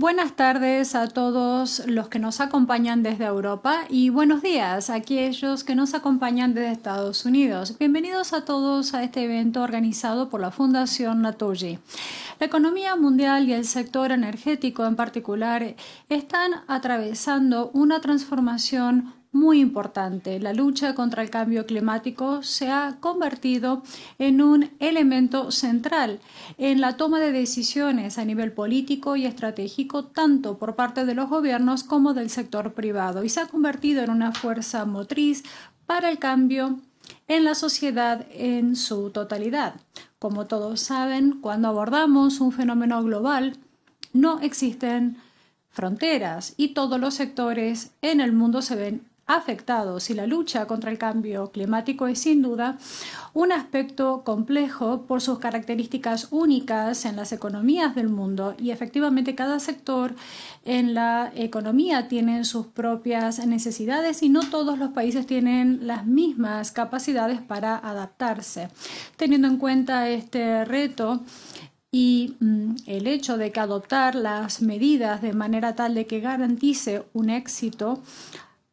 Buenas tardes a todos los que nos acompañan desde Europa y buenos días a aquellos que nos acompañan desde Estados Unidos. Bienvenidos a todos a este evento organizado por la Fundación Natoji. La economía mundial y el sector energético en particular están atravesando una transformación muy importante. La lucha contra el cambio climático se ha convertido en un elemento central en la toma de decisiones a nivel político y estratégico, tanto por parte de los gobiernos como del sector privado, y se ha convertido en una fuerza motriz para el cambio en la sociedad en su totalidad. Como todos saben, cuando abordamos un fenómeno global, no existen fronteras y todos los sectores en el mundo se ven afectados y la lucha contra el cambio climático es sin duda un aspecto complejo por sus características únicas en las economías del mundo y efectivamente cada sector en la economía tiene sus propias necesidades y no todos los países tienen las mismas capacidades para adaptarse. Teniendo en cuenta este reto, y mm, el hecho de que adoptar las medidas de manera tal de que garantice un éxito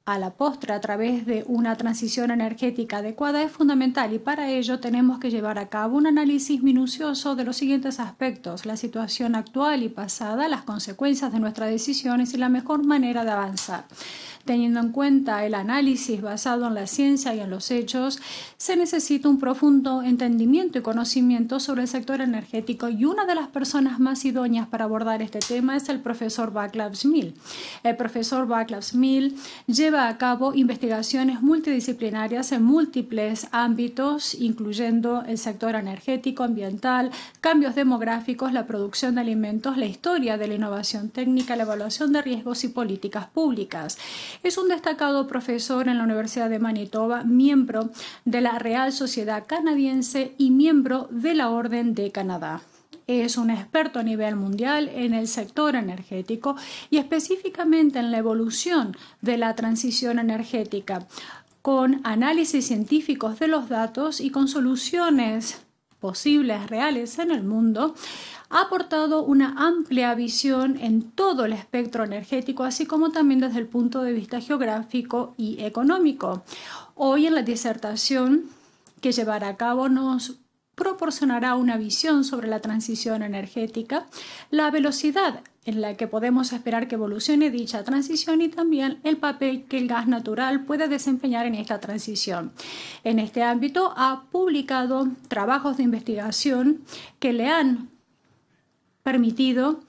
a la postre a través de una transición energética adecuada es fundamental y para ello tenemos que llevar a cabo un análisis minucioso de los siguientes aspectos, la situación actual y pasada, las consecuencias de nuestras decisiones y la mejor manera de avanzar. Teniendo en cuenta el análisis basado en la ciencia y en los hechos, se necesita un profundo entendimiento y conocimiento sobre el sector energético y una de las personas más idóneas para abordar este tema es el profesor Vaclav Smil. El profesor Vaclav Smil lleva a cabo investigaciones multidisciplinarias en múltiples ámbitos, incluyendo el sector energético, ambiental, cambios demográficos, la producción de alimentos, la historia de la innovación técnica, la evaluación de riesgos y políticas públicas. Es un destacado profesor en la Universidad de Manitoba, miembro de la Real Sociedad Canadiense y miembro de la Orden de Canadá es un experto a nivel mundial en el sector energético y específicamente en la evolución de la transición energética, con análisis científicos de los datos y con soluciones posibles reales en el mundo ha aportado una amplia visión en todo el espectro energético, así como también desde el punto de vista geográfico y económico. Hoy en la disertación que llevará a cabo nos proporcionará una visión sobre la transición energética, la velocidad en la que podemos esperar que evolucione dicha transición y también el papel que el gas natural puede desempeñar en esta transición. En este ámbito ha publicado trabajos de investigación que le han permitido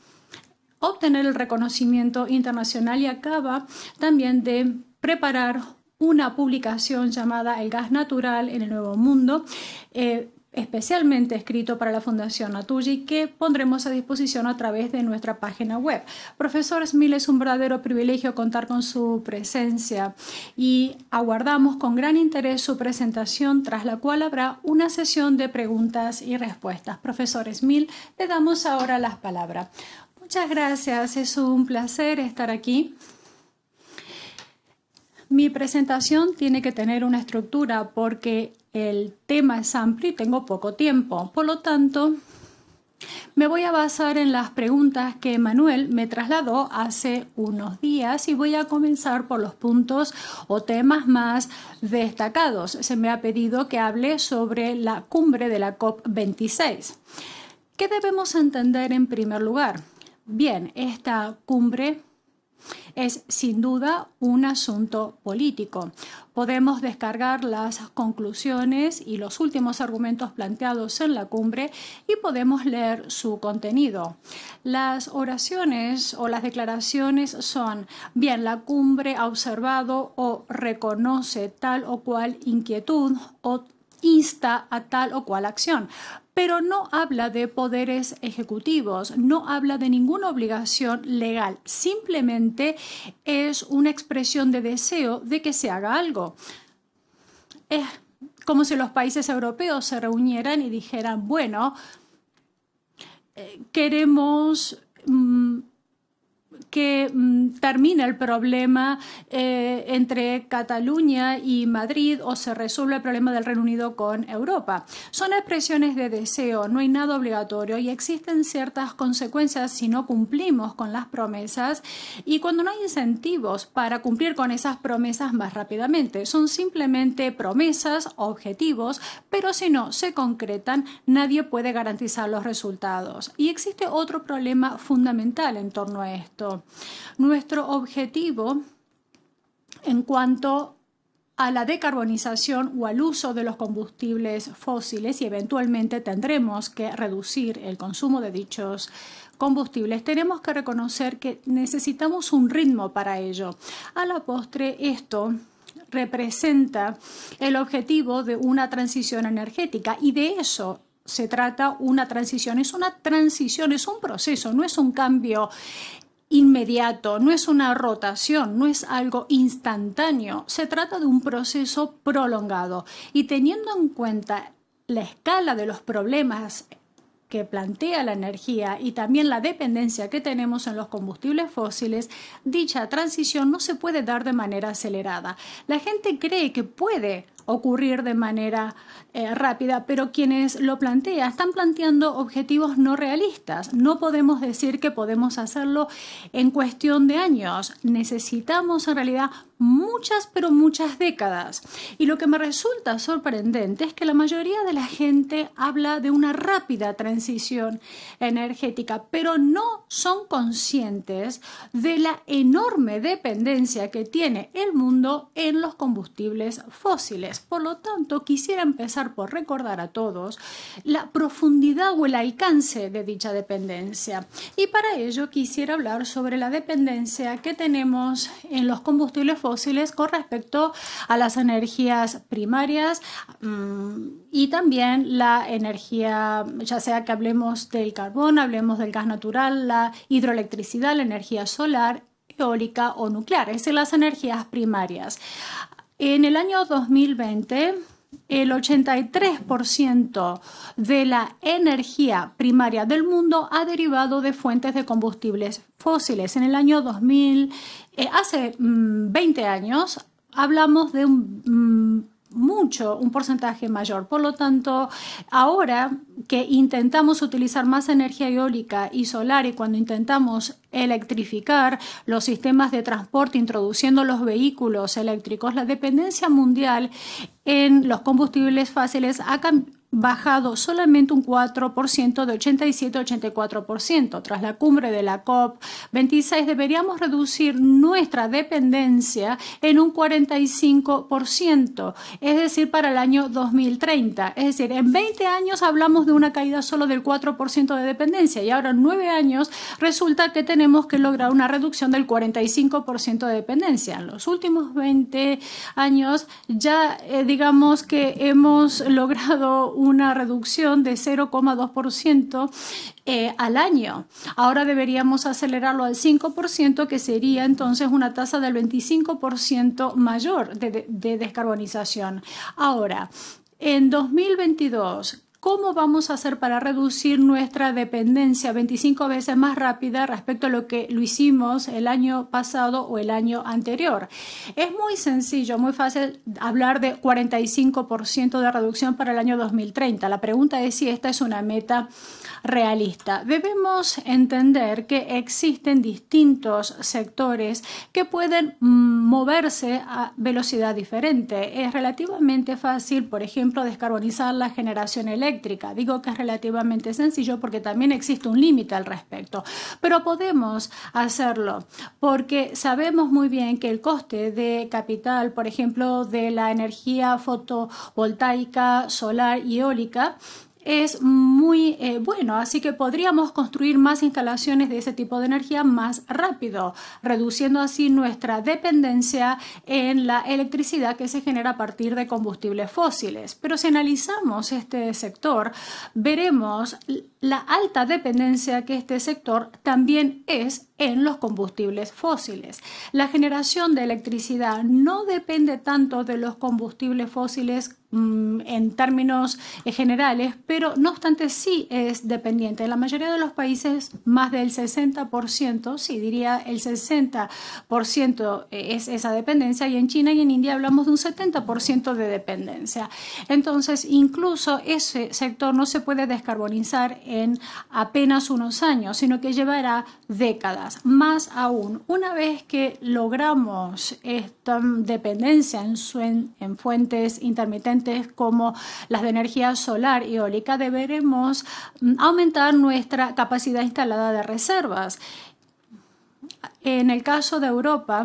obtener el reconocimiento internacional y acaba también de preparar una publicación llamada El gas natural en el nuevo mundo, eh, especialmente escrito para la Fundación Atuji que pondremos a disposición a través de nuestra página web. Profesor Smil, es un verdadero privilegio contar con su presencia y aguardamos con gran interés su presentación, tras la cual habrá una sesión de preguntas y respuestas. Profesor Smil, le damos ahora las palabras. Muchas gracias, es un placer estar aquí. Mi presentación tiene que tener una estructura porque el tema es amplio y tengo poco tiempo. Por lo tanto, me voy a basar en las preguntas que Manuel me trasladó hace unos días y voy a comenzar por los puntos o temas más destacados. Se me ha pedido que hable sobre la cumbre de la COP26. ¿Qué debemos entender en primer lugar? Bien, esta cumbre es sin duda un asunto político. Podemos descargar las conclusiones y los últimos argumentos planteados en la cumbre y podemos leer su contenido. Las oraciones o las declaraciones son, bien, la cumbre ha observado o reconoce tal o cual inquietud o insta a tal o cual acción, pero no habla de poderes ejecutivos, no habla de ninguna obligación legal, simplemente es una expresión de deseo de que se haga algo. Es como si los países europeos se reunieran y dijeran, bueno, eh, queremos... Mm, que termine mm, termina el problema eh, entre Cataluña y Madrid o se resuelve el problema del Reino Unido con Europa. Son expresiones de deseo, no hay nada obligatorio y existen ciertas consecuencias si no cumplimos con las promesas y cuando no hay incentivos para cumplir con esas promesas más rápidamente. Son simplemente promesas, objetivos, pero si no se concretan, nadie puede garantizar los resultados. Y existe otro problema fundamental en torno a esto. Nuestro objetivo en cuanto a la decarbonización o al uso de los combustibles fósiles y eventualmente tendremos que reducir el consumo de dichos combustibles, tenemos que reconocer que necesitamos un ritmo para ello. A la postre, esto representa el objetivo de una transición energética y de eso se trata una transición, es una transición, es un proceso, no es un cambio inmediato, no es una rotación, no es algo instantáneo, se trata de un proceso prolongado. Y teniendo en cuenta la escala de los problemas que plantea la energía y también la dependencia que tenemos en los combustibles fósiles, dicha transición no se puede dar de manera acelerada. La gente cree que puede ocurrir de manera eh, rápida, pero quienes lo plantean están planteando objetivos no realistas. No podemos decir que podemos hacerlo en cuestión de años. Necesitamos en realidad muchas, pero muchas décadas. Y lo que me resulta sorprendente es que la mayoría de la gente habla de una rápida transición energética, pero no son conscientes de la enorme dependencia que tiene el mundo en los combustibles fósiles. Por lo tanto, quisiera empezar por recordar a todos la profundidad o el alcance de dicha dependencia. Y para ello quisiera hablar sobre la dependencia que tenemos en los combustibles fósiles fósiles con respecto a las energías primarias mm, y también la energía, ya sea que hablemos del carbón, hablemos del gas natural, la hidroelectricidad, la energía solar, eólica o nuclear, es decir, las energías primarias. En el año 2020, el 83% de la energía primaria del mundo ha derivado de fuentes de combustibles fósiles. En el año 2000 eh, hace 20 mm, años hablamos de un... Mm, mucho, un porcentaje mayor. Por lo tanto, ahora que intentamos utilizar más energía eólica y solar y cuando intentamos electrificar los sistemas de transporte introduciendo los vehículos eléctricos, la dependencia mundial en los combustibles fáciles ha, bajado solamente un 4% de 87 a 84%. Tras la cumbre de la COP26 deberíamos reducir nuestra dependencia en un 45%, es decir, para el año 2030. Es decir, en 20 años hablamos de una caída solo del 4% de dependencia y ahora en 9 años resulta que tenemos que lograr una reducción del 45% de dependencia. En los últimos 20 años ya eh, digamos que hemos logrado una reducción de 0,2% eh, al año. Ahora deberíamos acelerarlo al 5%, que sería entonces una tasa del 25% mayor de, de descarbonización. Ahora, en 2022, ¿Cómo vamos a hacer para reducir nuestra dependencia 25 veces más rápida respecto a lo que lo hicimos el año pasado o el año anterior? Es muy sencillo, muy fácil hablar de 45% de reducción para el año 2030. La pregunta es si esta es una meta realista. Debemos entender que existen distintos sectores que pueden moverse a velocidad diferente. Es relativamente fácil, por ejemplo, descarbonizar la generación eléctrica. Digo que es relativamente sencillo porque también existe un límite al respecto, pero podemos hacerlo porque sabemos muy bien que el coste de capital, por ejemplo, de la energía fotovoltaica, solar y eólica, es muy eh, bueno, así que podríamos construir más instalaciones de ese tipo de energía más rápido, reduciendo así nuestra dependencia en la electricidad que se genera a partir de combustibles fósiles. Pero si analizamos este sector, veremos la alta dependencia que este sector también es en los combustibles fósiles. La generación de electricidad no depende tanto de los combustibles fósiles Mm, en términos eh, generales, pero no obstante sí es dependiente. En la mayoría de los países, más del 60%, sí diría el 60% eh, es esa dependencia, y en China y en India hablamos de un 70% de dependencia. Entonces, incluso ese sector no se puede descarbonizar en apenas unos años, sino que llevará décadas. Más aún, una vez que logramos esta dependencia en fuentes intermitentes, como las de energía solar y eólica, deberemos mm, aumentar nuestra capacidad instalada de reservas. En el caso de Europa,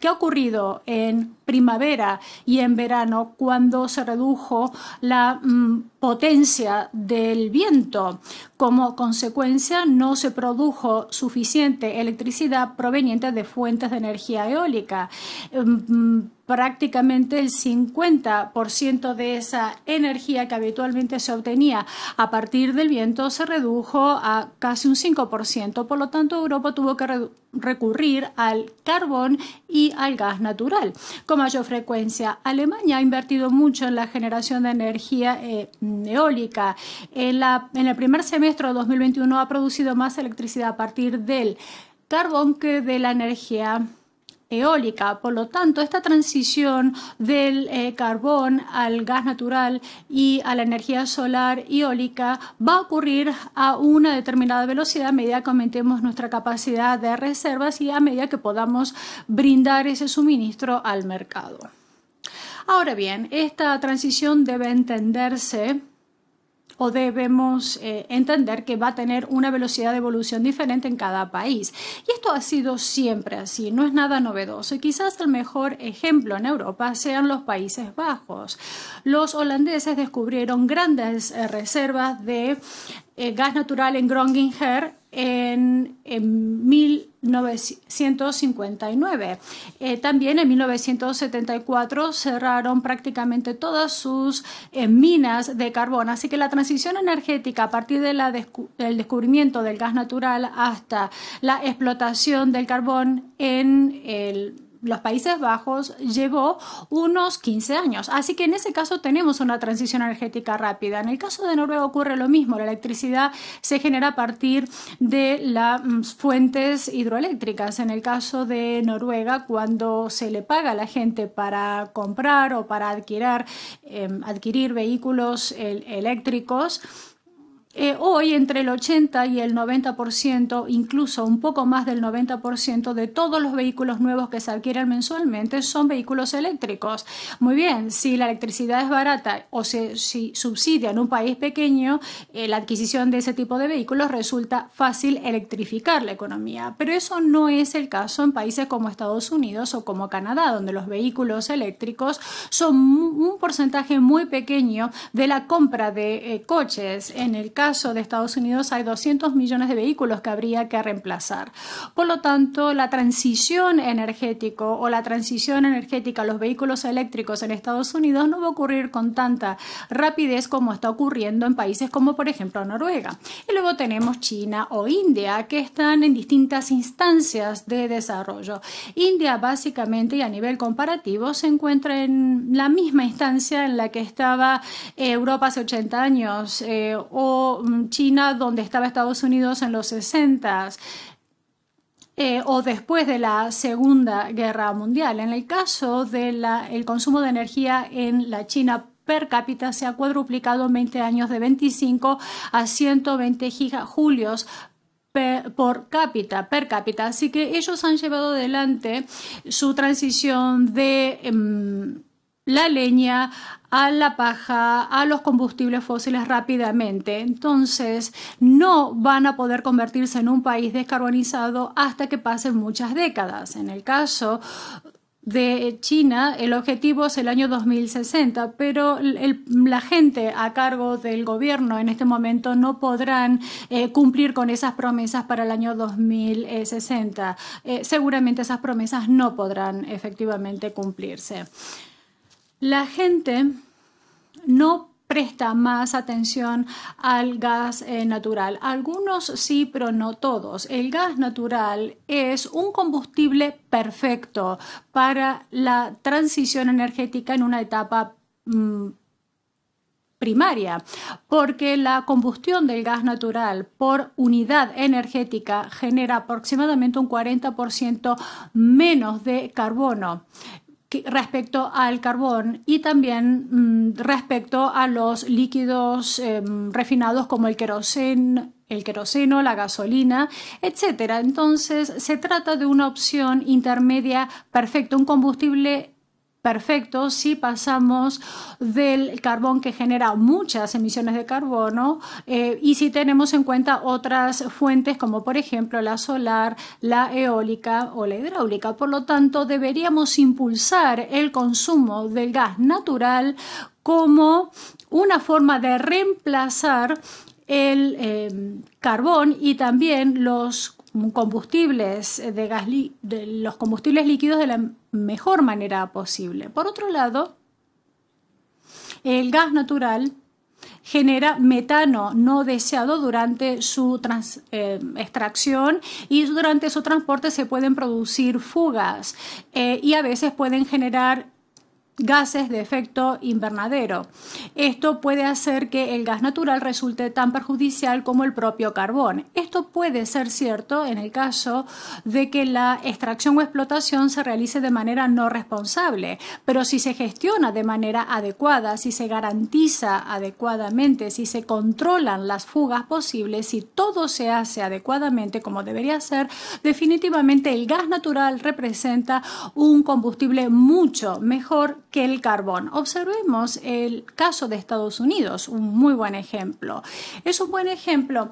¿Qué ha ocurrido en primavera y en verano cuando se redujo la mm, potencia del viento. Como consecuencia, no se produjo suficiente electricidad proveniente de fuentes de energía eólica. Mm, mm, prácticamente el 50% de esa energía que habitualmente se obtenía a partir del viento se redujo a casi un 5%. Por lo tanto, Europa tuvo que recurrir al carbón y al gas natural. Con mayor frecuencia, Alemania ha invertido mucho en la generación de energía eh, eólica. En, el primer semestre de 2021 ha producido más electricidad a partir del carbón que de la energía eólica. Por lo tanto, esta transición del eh, carbón al gas natural y a la energía solar eólica va a ocurrir a una determinada velocidad a medida que aumentemos nuestra capacidad de reservas y a medida que podamos brindar ese suministro al mercado. Ahora bien, esta transición debe entenderse o debemos eh, entender que va a tener una velocidad de evolución diferente en cada país. Y esto ha sido siempre así, no es nada novedoso. Y quizás el mejor ejemplo en Europa sean los Países Bajos. Los holandeses descubrieron grandes eh, reservas de eh, gas natural en Groningen en, en 1959. Eh, también en 1974 cerraron prácticamente todas sus eh, minas de carbón. Así que la transición energética a partir del descubrimiento del gas natural hasta la explotación del carbón en el los Países Bajos llevó unos 15 años. Así que en ese caso tenemos una transición energética rápida. En el caso de Noruega ocurre lo mismo. La electricidad se genera a partir de las mm, fuentes hidroeléctricas. En el caso de Noruega, cuando se le paga a la gente para comprar o para adquirir, em, adquirir vehículos eléctricos, eh, hoy entre el 80 y el 90%, incluso un poco más del 90% de todos los vehículos nuevos que se adquieren mensualmente son vehículos eléctricos. Muy bien, si la electricidad es barata o se, si subsidia en un país pequeño, eh, la adquisición de ese tipo de vehículos resulta fácil electrificar la economía. Pero eso no es el caso en países como Estados Unidos o como Canadá, donde los vehículos eléctricos son un porcentaje muy pequeño de la compra de eh, coches. En el caso de Estados Unidos hay 200 millones de vehículos que habría que reemplazar. Por lo tanto, la transición energética o la transición energética a los vehículos eléctricos en Estados Unidos no va a ocurrir con tanta rapidez como está ocurriendo en países como por ejemplo Noruega. Y luego tenemos China o India que están en distintas instancias de desarrollo. India básicamente y a nivel comparativo se encuentra en la misma instancia en la que estaba Europa hace 80 años eh, o Mm, China donde estaba Estados Unidos en los 60 s eh, o después de la Segunda Guerra Mundial. En el caso del consumo de energía en la China per cápita se ha cuadruplicado en 20 años de 25 a 120 gigajulios por cápita, per cápita. Así que ellos han llevado adelante su transición de em, la leña a la paja, a los combustibles fósiles rápidamente. Entonces, no van a poder convertirse en un país descarbonizado hasta que pasen muchas décadas. En el caso de China, el objetivo es el año 2060, pero la gente a cargo del gobierno en este momento no podrán eh, cumplir con esas promesas para el año 2060. Eh, seguramente esas promesas no podrán efectivamente cumplirse. La gente no presta más atención al gas eh, natural. Algunos sí, pero no todos. El gas natural es un combustible perfecto para la transición energética en una etapa mm, primaria, porque la combustión del gas natural por unidad energética genera aproximadamente un 40% menos de carbono respecto al carbón y también mm, respecto a los líquidos em, refinados como el queroseno, el queroseno, la gasolina, etc. Entonces se trata de una opción intermedia perfecta, un combustible perfecto si pasamos del carbón que genera muchas emisiones de carbono eh, y si tenemos en cuenta otras fuentes como por ejemplo la solar, la eólica o la hidráulica. Por lo tanto, deberíamos impulsar el consumo del gas natural como una forma de reemplazar el eh, carbón y también los combustibles de gas los combustibles líquidos de la mejor manera posible. Por otro lado, el gas natural genera metano no deseado durante su eh, extracción y durante su transporte se pueden producir fugas eh, y a veces pueden generar gases de efecto invernadero. Esto puede hacer que el gas natural resulte tan perjudicial como el propio carbón. Esto puede ser cierto en el caso de que la extracción o explotación se realice de manera no responsable, pero si se gestiona de manera adecuada, si se garantiza adecuadamente, si se controlan las fugas posibles, si todo se hace adecuadamente como debería ser, definitivamente el gas natural representa un combustible mucho mejor que el carbón. Observemos el caso de Estados Unidos, un muy buen ejemplo. Es un buen ejemplo.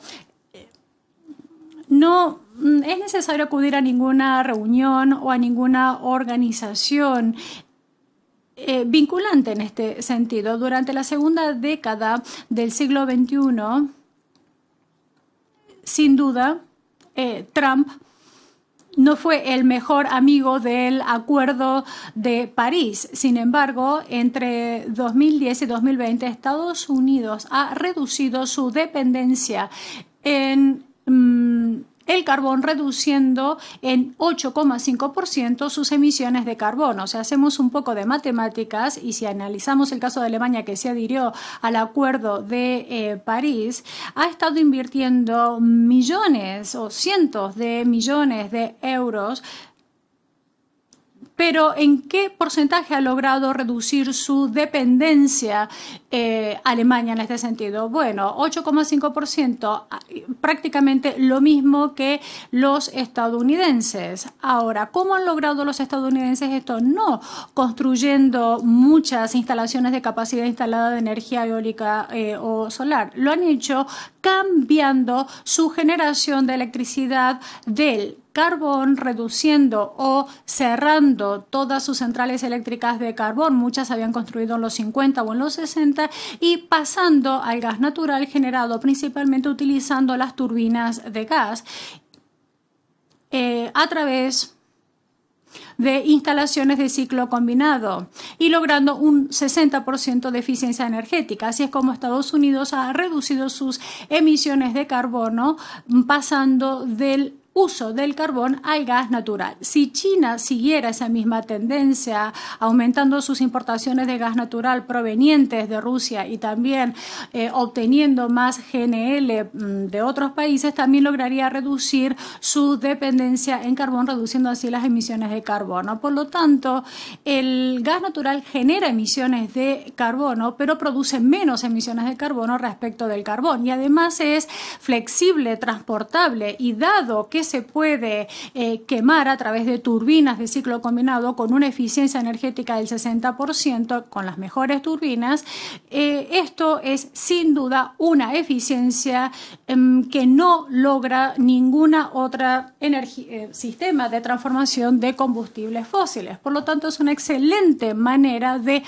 No mm, es necesario acudir a ninguna reunión o a ninguna organización eh, vinculante en este sentido. Durante la segunda década del siglo XXI, sin duda, eh, Trump no fue el mejor amigo del Acuerdo de París. Sin embargo, entre 2010 y 2020 Estados Unidos ha reducido su dependencia en... Mm, el carbón reduciendo en 8,5% sus emisiones de carbono. O sea, hacemos un poco de matemáticas y si analizamos el caso de Alemania que se adhirió al acuerdo de eh, París, ha estado invirtiendo millones o cientos de millones de euros pero ¿en qué porcentaje ha logrado reducir su dependencia eh, Alemania en este sentido. Bueno, 8,5%, ah, prácticamente lo mismo que los estadounidenses. Ahora, ¿cómo han logrado los estadounidenses esto? No construyendo muchas instalaciones de capacidad instalada de energía eólica eh, o solar. Lo han hecho cambiando su generación de electricidad del carbón, reduciendo o cerrando todas sus centrales eléctricas de carbón. Muchas habían construido en los 50 o en los 60 y pasando al gas natural generado principalmente utilizando las turbinas de gas eh, a través de instalaciones de ciclo combinado y logrando un 60% de eficiencia energética. Así es como Estados Unidos ha reducido sus emisiones de carbono pasando del uso del carbón al gas natural. Si China siguiera esa misma tendencia, aumentando sus importaciones de gas natural provenientes de Rusia y también eh, obteniendo más GNL mm, de otros países, también lograría reducir su dependencia en carbón, reduciendo así las emisiones de carbono. Por lo tanto, el gas natural genera emisiones de carbono, pero produce menos emisiones de carbono respecto del carbón y además es flexible, transportable y dado que se puede eh, quemar a través de turbinas de ciclo combinado con una eficiencia energética del 60%, con las mejores turbinas, eh, esto es sin duda una eficiencia em, que no logra ninguna otra eh, sistema de transformación de combustibles fósiles. Por lo tanto, es una excelente manera de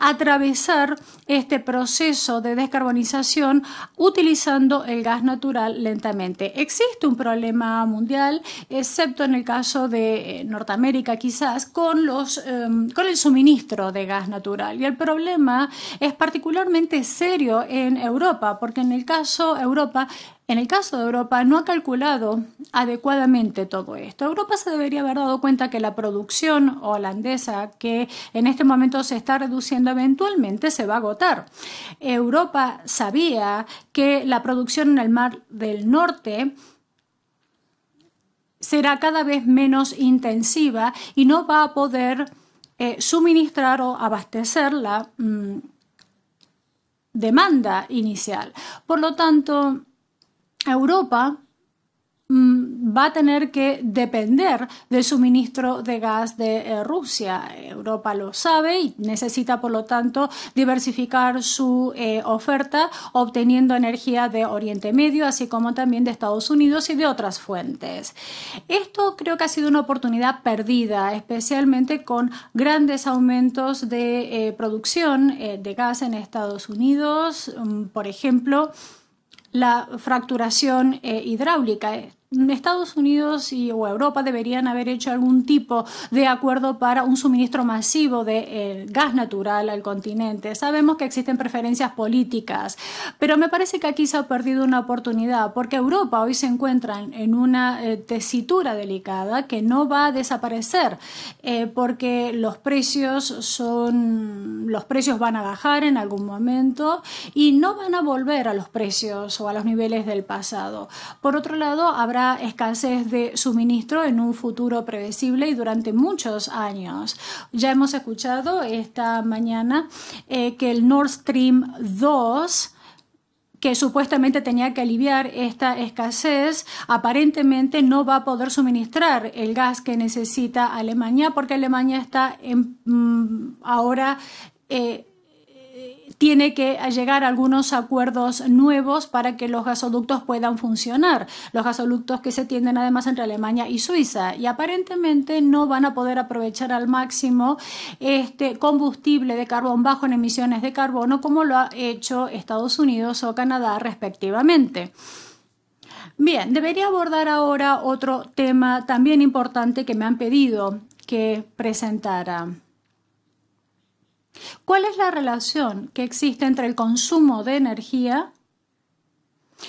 atravesar este proceso de descarbonización utilizando el gas natural lentamente. Existe un problema mundial, excepto en el caso de eh, Norteamérica quizás, con, em, con el suministro de gas natural. Y el problema es particularmente serio en Europa, porque en el caso en el caso de Europa, no ha calculado adecuadamente todo esto. Europa se debería haber dado cuenta que la producción holandesa, que en este momento se está reduciendo, eventualmente se va a agotar. Europa sabía que la producción en el Mar del Norte será cada vez menos intensiva y no va a poder eh, suministrar o abastecer la mm, demanda inicial. Por lo tanto, Europa Mm, va a tener que depender del suministro de gas de eh, Rusia. Europa lo sabe y necesita, por lo tanto, diversificar su eh, oferta obteniendo energía de Oriente Medio, así como también de Estados Unidos y de otras fuentes. Esto creo que ha sido una oportunidad perdida, especialmente con grandes aumentos de eh, producción de gas en Estados Unidos, mm, por ejemplo, la fracturación hidráulica Estados Unidos y, o Europa deberían haber hecho algún tipo de acuerdo para un suministro masivo de eh, gas natural al continente. Sabemos que existen preferencias políticas, pero me parece que aquí se ha perdido una oportunidad porque Europa hoy se encuentra en una eh, tesitura delicada que no va a desaparecer eh, porque los precios son los precios van a bajar en algún momento y no van a volver a los precios o a los niveles del pasado. Por otro lado, habrá escasez de suministro en un futuro previsible y durante muchos años. Ya hemos escuchado esta mañana eh, que el Nord Stream 2 que supuestamente tenía que aliviar esta escasez, aparentemente no va a poder suministrar el gas que necesita Alemania porque Alemania está mm, ahora eh, tiene que llegar a algunos acuerdos nuevos para que los gasoductos puedan funcionar. Los gasoductos que se tienden además entre Alemania y Suiza. Y aparentemente no van a poder aprovechar al máximo este combustible de carbón bajo en emisiones de carbono como lo ha hecho Estados Unidos o Canadá respectivamente. Bien, debería abordar ahora otro tema también importante que me han pedido que presentara. ¿Cuál es la relación que existe entre el consumo de energía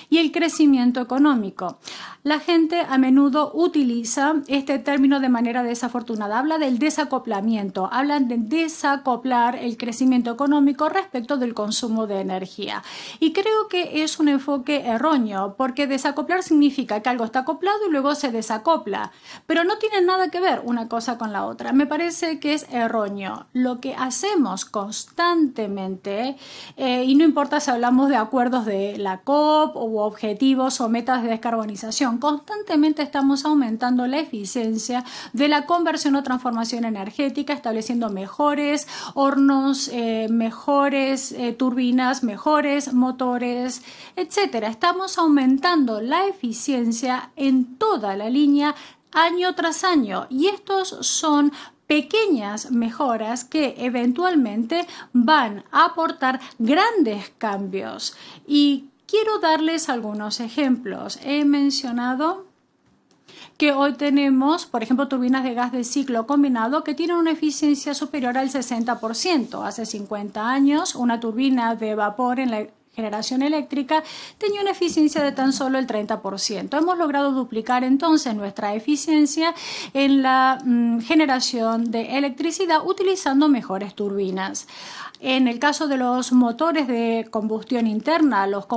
y el crecimiento económico? la gente a menudo utiliza este término de manera desafortunada. Habla del desacoplamiento, hablan de desacoplar el crecimiento económico respecto del consumo de energía. Y creo que es un enfoque erróneo, porque desacoplar significa que algo está acoplado y luego se desacopla, pero no tiene nada que ver una cosa con la otra. Me parece que es erróneo. Lo que hacemos constantemente, eh, y no importa si hablamos de acuerdos de la COP o objetivos o metas de descarbonización, Constantemente estamos aumentando la eficiencia de la conversión o transformación energética, estableciendo mejores hornos, eh, mejores eh, turbinas, mejores motores, etc. Estamos aumentando la eficiencia en toda la línea año tras año y estos son pequeñas mejoras que eventualmente van a aportar grandes cambios y Quiero darles algunos ejemplos. He mencionado que hoy tenemos, por ejemplo, turbinas de gas de ciclo combinado que tienen una eficiencia superior al 60%. Hace 50 años, una turbina de vapor en la generación eléctrica tenía una eficiencia de tan solo el 30%. Hemos logrado duplicar entonces nuestra eficiencia en la mm, generación de electricidad utilizando mejores turbinas. En el caso de los motores de combustión interna, los,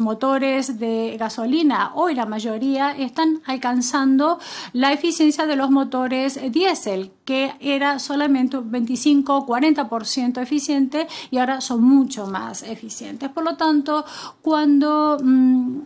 motores de gasolina, hoy la mayoría están alcanzando la eficiencia de los motores diésel, que era solamente un 25 40% eficiente y ahora son mucho más eficientes. Por lo tanto, cuando mm,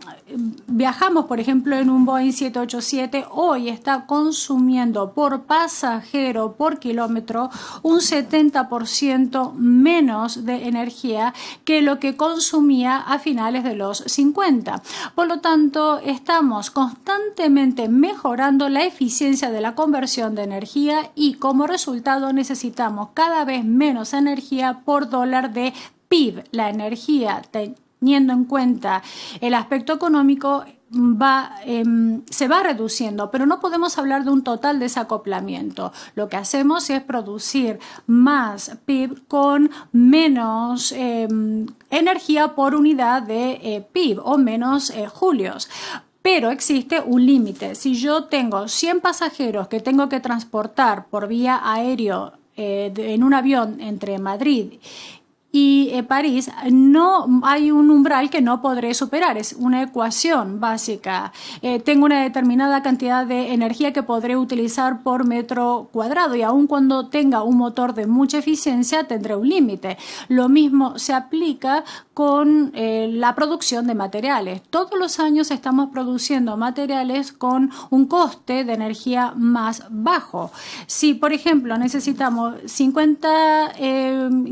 viajamos, por ejemplo, en un Boeing 787, hoy está consumiendo por pasajero, por kilómetro, un 70% menos de energía que lo que consumía a finales de los 50. Por lo tanto, estamos constantemente mejorando la eficiencia de la conversión de energía y como resultado necesitamos cada vez menos energía por dólar de PIB. La energía teniendo en cuenta el aspecto económico va, em, se va reduciendo, pero no podemos hablar de un total desacoplamiento. Lo que hacemos es producir más PIB con menos em, energía por unidad de eh, PIB o menos eh, julios pero existe un límite. Si yo tengo 100 pasajeros que tengo que transportar por vía aérea eh, en un avión entre Madrid y en eh, París, no hay un umbral que no podré superar, es una ecuación básica. Eh, tengo una determinada cantidad de energía que podré utilizar por metro cuadrado y aun cuando tenga un motor de mucha eficiencia tendré un límite. Lo mismo se aplica con eh, la producción de materiales. Todos los años estamos produciendo materiales con un coste de energía más bajo. Si, por ejemplo, necesitamos 50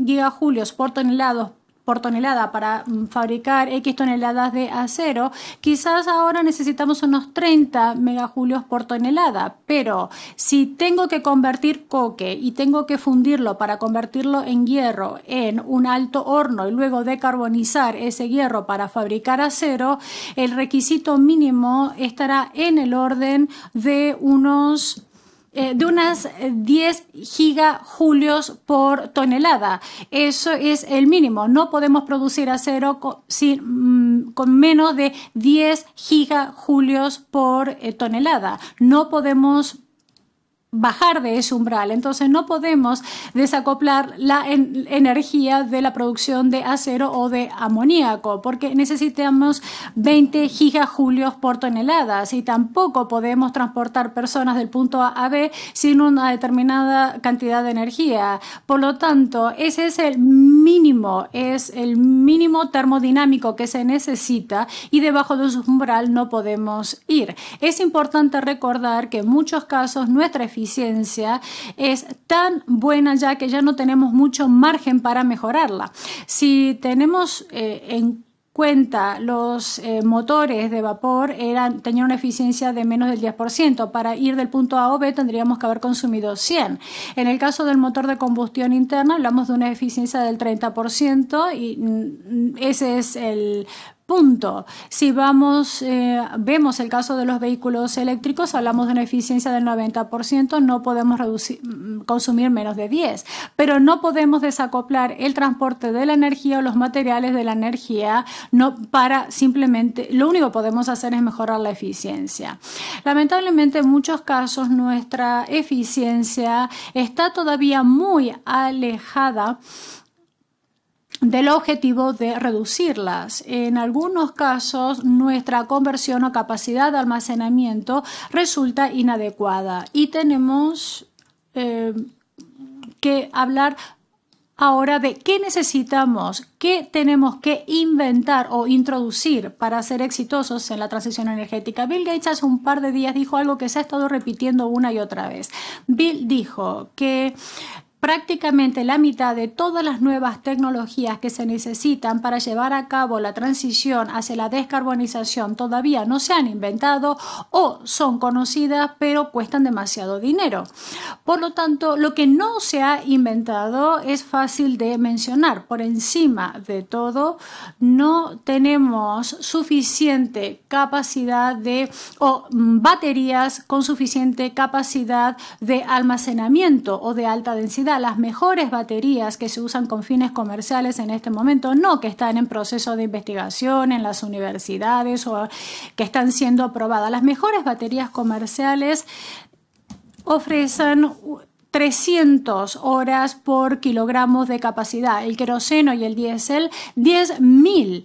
gigajulios por tonelados por tonelada para mm, fabricar X toneladas de acero, quizás ahora necesitamos unos 30 megajulios por tonelada, pero si tengo que convertir coque y tengo que fundirlo para convertirlo en hierro en un alto horno y luego decarbonizar ese hierro para fabricar acero, el requisito mínimo estará en el orden de unos eh, de unas 10 eh, gigajulios por tonelada. Eso es el mínimo. No podemos producir acero con, mm, con menos de 10 gigajulios por eh, tonelada. No podemos bajar de ese umbral. Entonces no podemos desacoplar la energía de la producción de acero o de amoníaco porque necesitamos 20 gigajulios por tonelada y tampoco podemos transportar personas del punto A a B sin una determinada cantidad de energía. Por lo tanto, ese es el mínimo, es el mínimo termodinámico que se necesita y debajo de su umbral no podemos ir. Es importante recordar que en muchos casos nuestra eficiencia es tan buena ya que ya no tenemos mucho margen para mejorarla. Si tenemos eh, en cuenta los eh, motores de vapor eran, tenían una eficiencia de menos del 10%. Para ir del punto A o B tendríamos que haber consumido 100. En el caso del motor de combustión interna hablamos de una eficiencia del 30% y mm, mm, ese es el Punto. Si vamos, eh, vemos el caso de los vehículos eléctricos, hablamos de una eficiencia del 90%, no podemos reducir, mm, consumir menos de 10, pero no podemos desacoplar el transporte de la energía o los materiales de la energía no para simplemente, lo único que podemos hacer es mejorar la eficiencia. Lamentablemente en muchos casos nuestra eficiencia está todavía muy alejada del objetivo de reducirlas. En algunos casos, nuestra conversión o capacidad de almacenamiento resulta inadecuada y tenemos eh, que hablar ahora de qué necesitamos, qué tenemos que inventar o introducir para ser exitosos en la transición energética. Bill Gates hace un par de días dijo algo que se ha estado repitiendo una y otra vez. Bill dijo que prácticamente la mitad de todas las nuevas tecnologías que se necesitan para llevar a cabo la transición hacia la descarbonización todavía no se han inventado o son conocidas pero cuestan demasiado dinero. Por lo tanto, lo que no se ha inventado es fácil de mencionar. Por encima de todo, no tenemos suficiente capacidad de o mm, baterías con suficiente capacidad de almacenamiento o de alta densidad las mejores baterías que se usan con fines comerciales en este momento, no que están en proceso de investigación en las universidades o que están siendo aprobadas. Las mejores baterías comerciales ofrecen 300 horas por kilogramos de capacidad, el queroseno y el diésel 10.000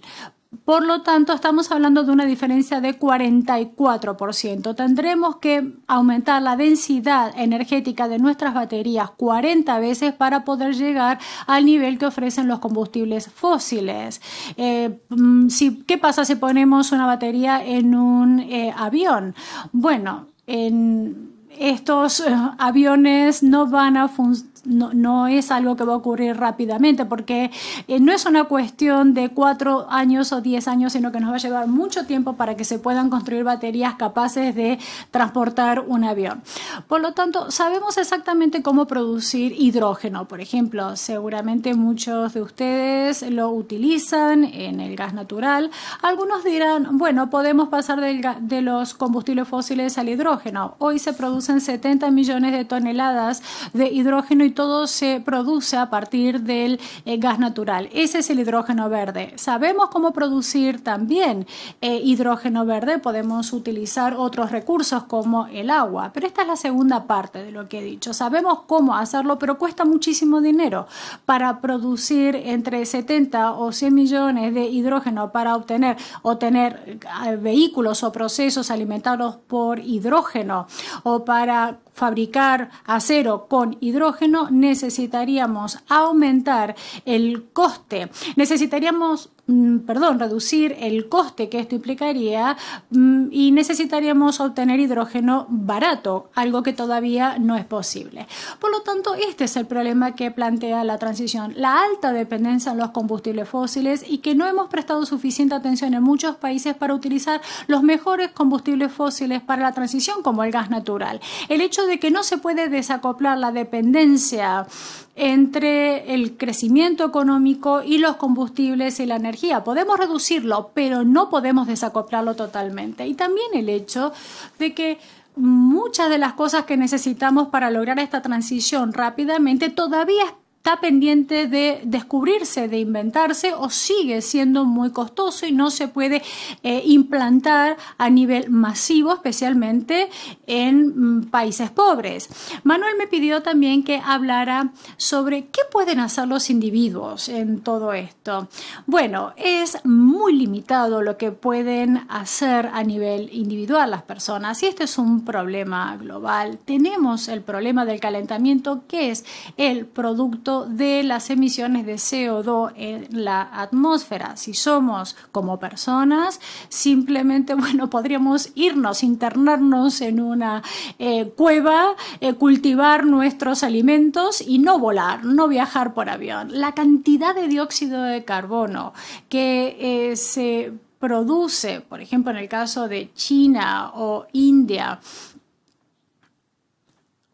por lo tanto, estamos hablando de una diferencia de 44%. Tendremos que aumentar la densidad energética de nuestras baterías 40 veces para poder llegar al nivel que ofrecen los combustibles fósiles. Eh, mm, ¿Qué pasa si ponemos una batería en un eh, avión? Bueno, en estos eh, aviones no van a funcionar no, no, es algo que va a ocurrir rápidamente, porque eh, no es una cuestión de cuatro años o diez años, sino que nos va a llevar mucho tiempo para que se puedan construir baterías capaces de transportar un avión. Por lo tanto, sabemos exactamente cómo producir hidrógeno, por ejemplo. Seguramente muchos de ustedes lo utilizan en el gas natural. Algunos dirán, bueno, podemos pasar de los combustibles fósiles al hidrógeno. Hoy se producen 70 millones de toneladas de hidrógeno y todo se produce a partir del eh, gas natural. Ese es el hidrógeno verde. Sabemos cómo producir también eh, hidrógeno verde. Podemos utilizar otros recursos como el agua. Pero esta es la segunda parte de lo que he dicho. Sabemos cómo hacerlo, pero cuesta muchísimo dinero. Para producir entre 70 o 100 millones de hidrógeno para obtener o tener eh, vehículos o procesos alimentados por hidrógeno o para fabricar acero con hidrógeno necesitaríamos aumentar el coste, necesitaríamos Mm, perdón, reducir el coste que esto implicaría mm, y necesitaríamos obtener hidrógeno barato, algo que todavía no es posible. Por lo tanto, este es el problema que plantea la transición, la alta dependencia en los combustibles fósiles y que no hemos prestado suficiente atención en muchos países para utilizar los mejores combustibles fósiles para la transición, como el gas natural. El hecho de que no se puede desacoplar la dependencia entre el crecimiento económico y los combustibles y la energía Podemos reducirlo, pero no podemos desacoplarlo totalmente. Y también el hecho de que muchas de las cosas que necesitamos para lograr esta transición rápidamente todavía es está pendiente de descubrirse, de inventarse o sigue siendo muy costoso y no se puede eh, implantar a nivel masivo, especialmente en mm, países pobres. Manuel me pidió también que hablara sobre qué pueden hacer los individuos en todo esto. Bueno, es muy limitado lo que pueden hacer a nivel individual las personas y este es un problema global. Tenemos el problema del calentamiento que es el producto de las emisiones de CO2 en la atmósfera. Si somos como personas, simplemente, bueno, podríamos irnos, internarnos en una eh, cueva, eh, cultivar nuestros alimentos y no volar, no viajar por avión. La cantidad de dióxido de carbono que eh, se produce, por ejemplo, en el caso de China o India,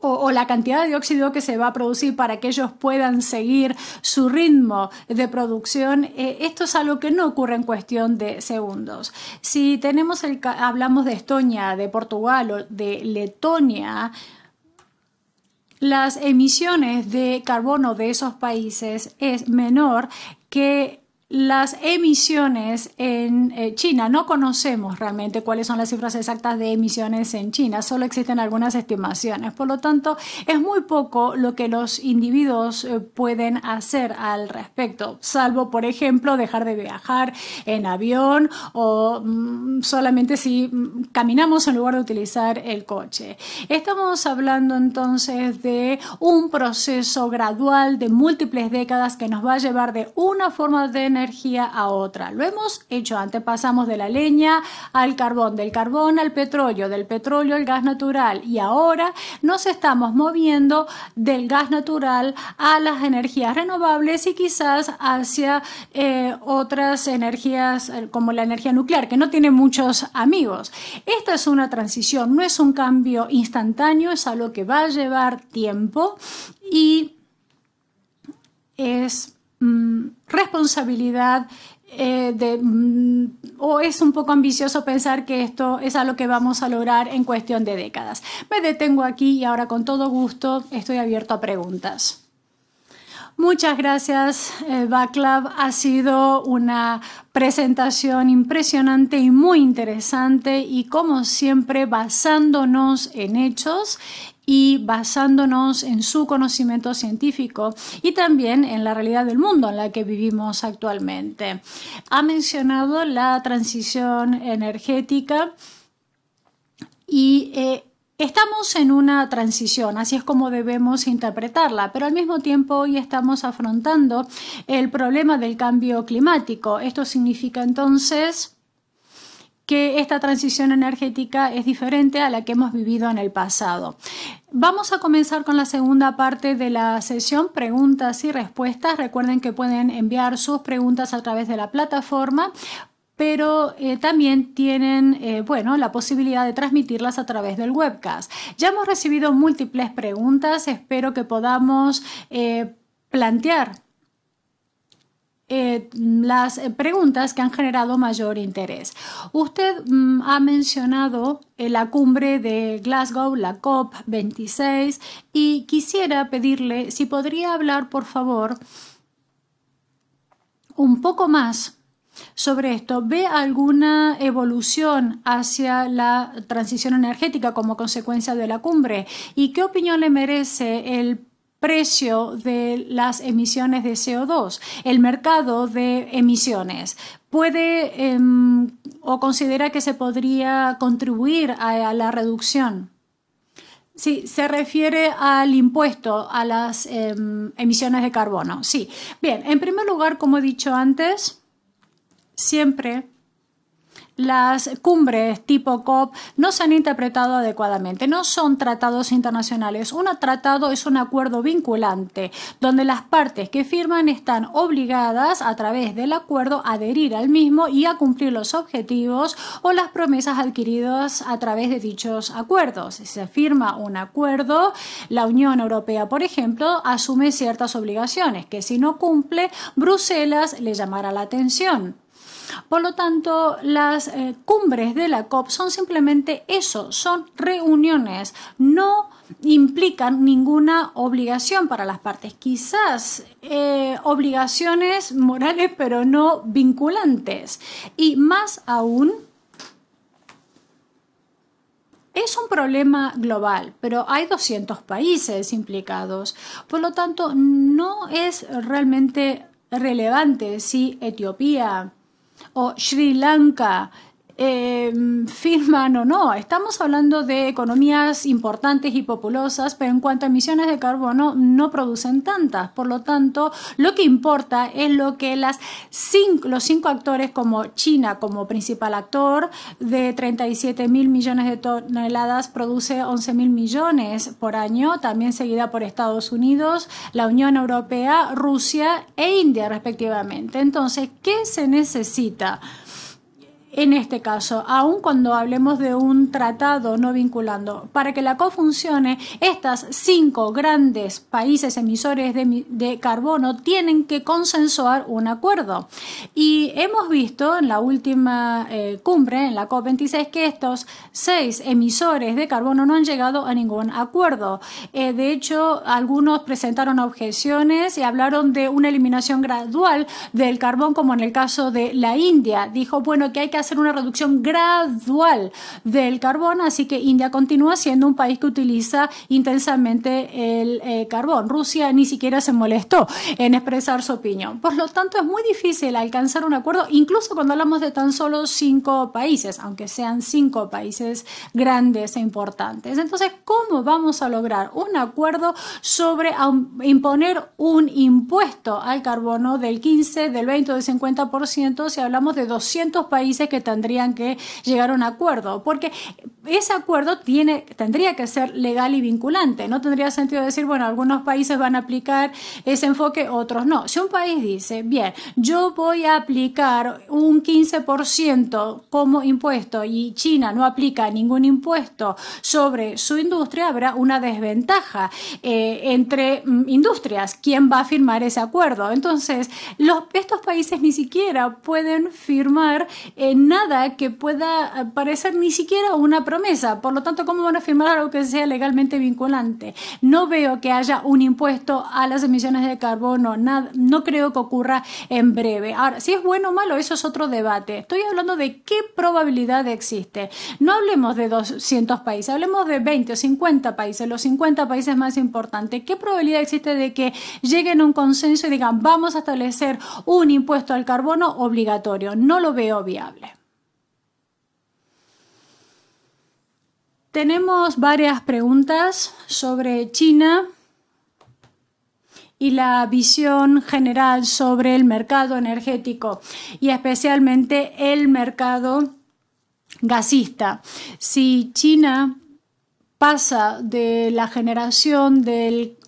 o, la cantidad de dióxido que se va a producir para que ellos puedan seguir su ritmo de producción, eh, esto es algo que no ocurre en cuestión de segundos. Si tenemos el, hablamos de Estonia, de Portugal o de Letonia, las emisiones de carbono de esos países es menor que las emisiones en eh, China. No conocemos realmente cuáles son las cifras exactas de emisiones en China, solo existen algunas estimaciones. Por lo tanto, es muy poco lo que los individuos eh, pueden hacer al respecto, salvo, por ejemplo, dejar de viajar en avión o mm, solamente si mm, caminamos en lugar de utilizar el coche. Estamos hablando entonces de un proceso gradual de múltiples décadas que nos va a llevar de una forma de energía a otra. Lo hemos hecho antes, pasamos de la leña al carbón, del carbón al petróleo, del petróleo al gas natural y ahora nos estamos moviendo del gas natural a las energías renovables y quizás hacia eh, otras energías eh, como la energía nuclear, que no tiene muchos amigos. Esta es una transición, no es un cambio instantáneo, es algo que va a llevar tiempo y es Mm, responsabilidad eh, de, mm, o es un poco ambicioso pensar que esto es algo que vamos a lograr en cuestión de décadas. Me detengo aquí y ahora con todo gusto estoy abierto a preguntas. Muchas gracias, BacLab. Eh, ha sido una presentación impresionante y muy interesante y como siempre basándonos en hechos y basándonos en su conocimiento científico y también en la realidad del mundo en la que vivimos actualmente. Ha mencionado la transición energética y eh, Estamos en una transición, así es como debemos interpretarla, pero al mismo tiempo hoy estamos afrontando el problema del cambio climático. Esto significa entonces que esta transición energética es diferente a la que hemos vivido en el pasado. Vamos a comenzar con la segunda parte de la sesión, preguntas y respuestas. Recuerden que pueden enviar sus preguntas a través de la plataforma pero eh, también tienen eh, bueno, la posibilidad de transmitirlas a través del webcast. Ya hemos recibido múltiples preguntas, espero que podamos eh, plantear eh, las eh, preguntas que han generado mayor interés. Usted mm, ha mencionado eh, la cumbre de Glasgow, la COP26, y quisiera pedirle si podría hablar, por favor, un poco más sobre esto. ¿Ve alguna evolución hacia la transición energética como consecuencia de la cumbre? ¿Y qué opinión le merece el precio de las emisiones de CO2, el mercado de emisiones. ¿Puede em, o considera que se podría contribuir a, la reducción? Sí, se refiere al impuesto a las em, emisiones de carbono. Sí. Bien, en primer lugar, como he dicho antes, siempre las cumbres tipo COP no se han interpretado adecuadamente, no son tratados internacionales. Un tratado es un acuerdo vinculante donde las partes que firman están obligadas a través del acuerdo a adherir al mismo y a cumplir los objetivos o las promesas adquiridas a través de dichos acuerdos. Si se firma un acuerdo, la Unión Europea, por ejemplo, asume ciertas obligaciones que si no cumple, Bruselas le llamará la atención. Por lo tanto, las eh, cumbres de la COP son simplemente eso, son reuniones, no implican ninguna obligación para las partes, quizás eh, obligaciones morales, pero no vinculantes. Y más aún, es un problema global, pero hay 200 países implicados. Por lo tanto, no es realmente relevante si Etiopía, o šri lanka Em, firman o no. Estamos hablando de economías importantes y populosas, pero en cuanto a emisiones de carbono no producen tantas. Por lo tanto, lo que importa es lo que las cinco, los cinco actores como China como principal actor de 37 mil millones de toneladas produce 11 mil millones por año, también seguida por Estados Unidos, la Unión Europea, Rusia e India respectivamente. Entonces, ¿qué se necesita? en este caso, aun cuando hablemos de un tratado no vinculando, para que la COP funcione, estas cinco grandes países emisores de, carbono tienen que consensuar un acuerdo. Y hemos visto en la última eh, cumbre, en la COP26, que estos seis emisores de carbono no han llegado a ningún acuerdo. Eh, de hecho, algunos presentaron objeciones y hablaron de una eliminación gradual del carbón, como en el caso de la India. Dijo, bueno, que hay que hacer una reducción gradual del carbón, así que India continúa siendo un país que utiliza intensamente el eh, carbón. Rusia ni siquiera se molestó en expresar su opinión. Por lo tanto, es muy difícil alcanzar un acuerdo, incluso cuando hablamos de tan solo cinco países, aunque sean cinco países grandes e importantes. Entonces, ¿cómo vamos a lograr un acuerdo sobre imponer un impuesto al carbono del 15, del 20, del 50% si hablamos de 200 países que tendrían que llegar a un acuerdo, porque ese acuerdo tiene, tendría que ser legal y vinculante. No tendría sentido decir, bueno, algunos países van a aplicar ese enfoque, otros no. Si un país dice, bien, yo voy a aplicar un 15% como impuesto y China no aplica ningún impuesto sobre su industria, habrá una desventaja eh, entre mm, industrias. ¿Quién va a firmar ese acuerdo? Entonces, estos países ni siquiera pueden firmar eh, nada que pueda eh, parecer ni siquiera una promesa. Por lo tanto, ¿cómo van a firmar algo que sea legalmente vinculante? No veo que haya un impuesto a las emisiones de carbono, no creo que ocurra en breve. Ahora, si es bueno o malo, eso es otro debate. Estoy hablando de qué probabilidad existe. No hablemos de 200 países, hablemos de 20 o 50 países, los 50 países más importantes. ¿Qué probabilidad existe de que lleguen a un consenso y digan, vamos a establecer un impuesto al carbono obligatorio? No lo veo viable. Tenemos varias preguntas sobre China y la visión general sobre el mercado energético y especialmente el mercado gasista. Si China pasa de la generación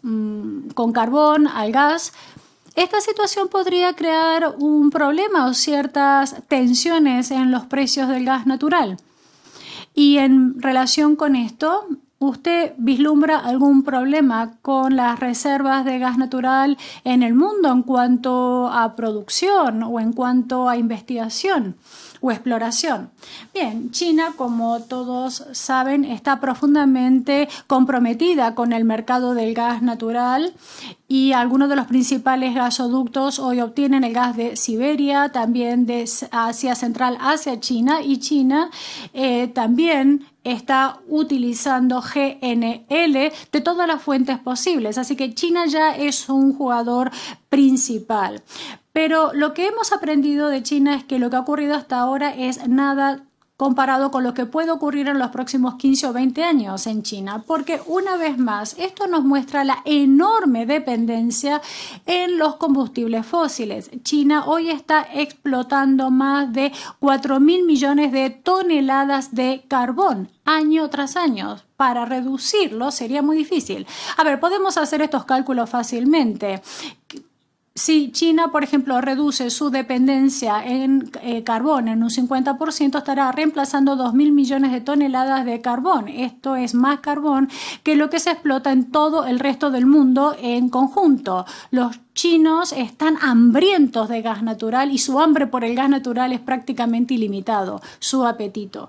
mm, con carbón al gas, esta situación podría crear un problema o ciertas tensiones en los precios del gas natural. Y en relación con esto, ¿Usted vislumbra algún problema con las reservas de gas natural en el mundo en cuanto a producción o en cuanto a investigación o exploración? Bien, China, como todos saben, está profundamente comprometida con el mercado del gas natural y algunos de los principales gasoductos hoy obtienen el gas de Siberia, también de Asia Central hacia China y China eh, también está utilizando GNL de todas las fuentes posibles. Así que China ya es un jugador principal. Pero lo que hemos aprendido de China es que lo que ha ocurrido hasta ahora es nada comparado con lo que puede ocurrir en los próximos 15 o 20 años en China, porque una vez más esto nos muestra la enorme dependencia en los combustibles fósiles. China hoy está explotando más de 4 mil millones de toneladas de carbón año tras año. Para reducirlo sería muy difícil. A ver, podemos hacer estos cálculos fácilmente si China, por ejemplo, reduce su dependencia en eh, carbón en un 50%, estará reemplazando 2.000 millones de toneladas de carbón. Esto es más carbón que lo que se explota en todo el resto del mundo en conjunto. Los chinos están hambrientos de gas natural y su hambre por el gas natural es prácticamente ilimitado, su apetito.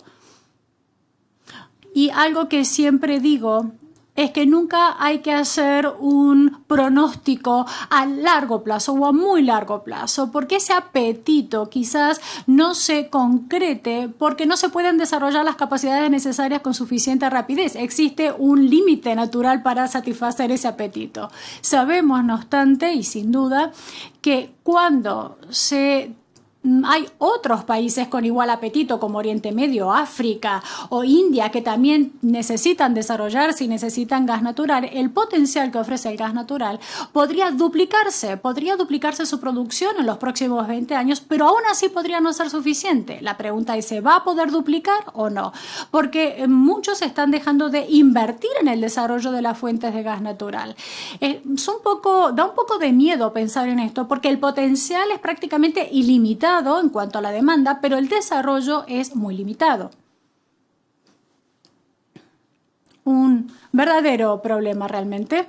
Y algo que siempre digo es que nunca hay que hacer un pronóstico a largo plazo o a muy largo plazo, porque ese apetito quizás no se concrete porque no se pueden desarrollar las capacidades necesarias con suficiente rapidez. Existe un límite natural para satisfacer ese apetito. Sabemos, no obstante, y sin duda, que cuando se Mm, hay otros países con igual apetito como Oriente Medio, África o India que también necesitan desarrollarse y necesitan gas natural, el potencial que ofrece el gas natural podría duplicarse, podría duplicarse su producción en los próximos 20 años, pero aún así podría no ser suficiente. La pregunta es, ¿se va a poder duplicar o no? Porque eh, muchos están dejando de invertir en el desarrollo de las fuentes de gas natural. Eh, es un poco, da un poco de miedo pensar en esto porque el potencial es prácticamente ilimitado en cuanto a la demanda, pero el desarrollo es muy limitado. Un verdadero problema realmente.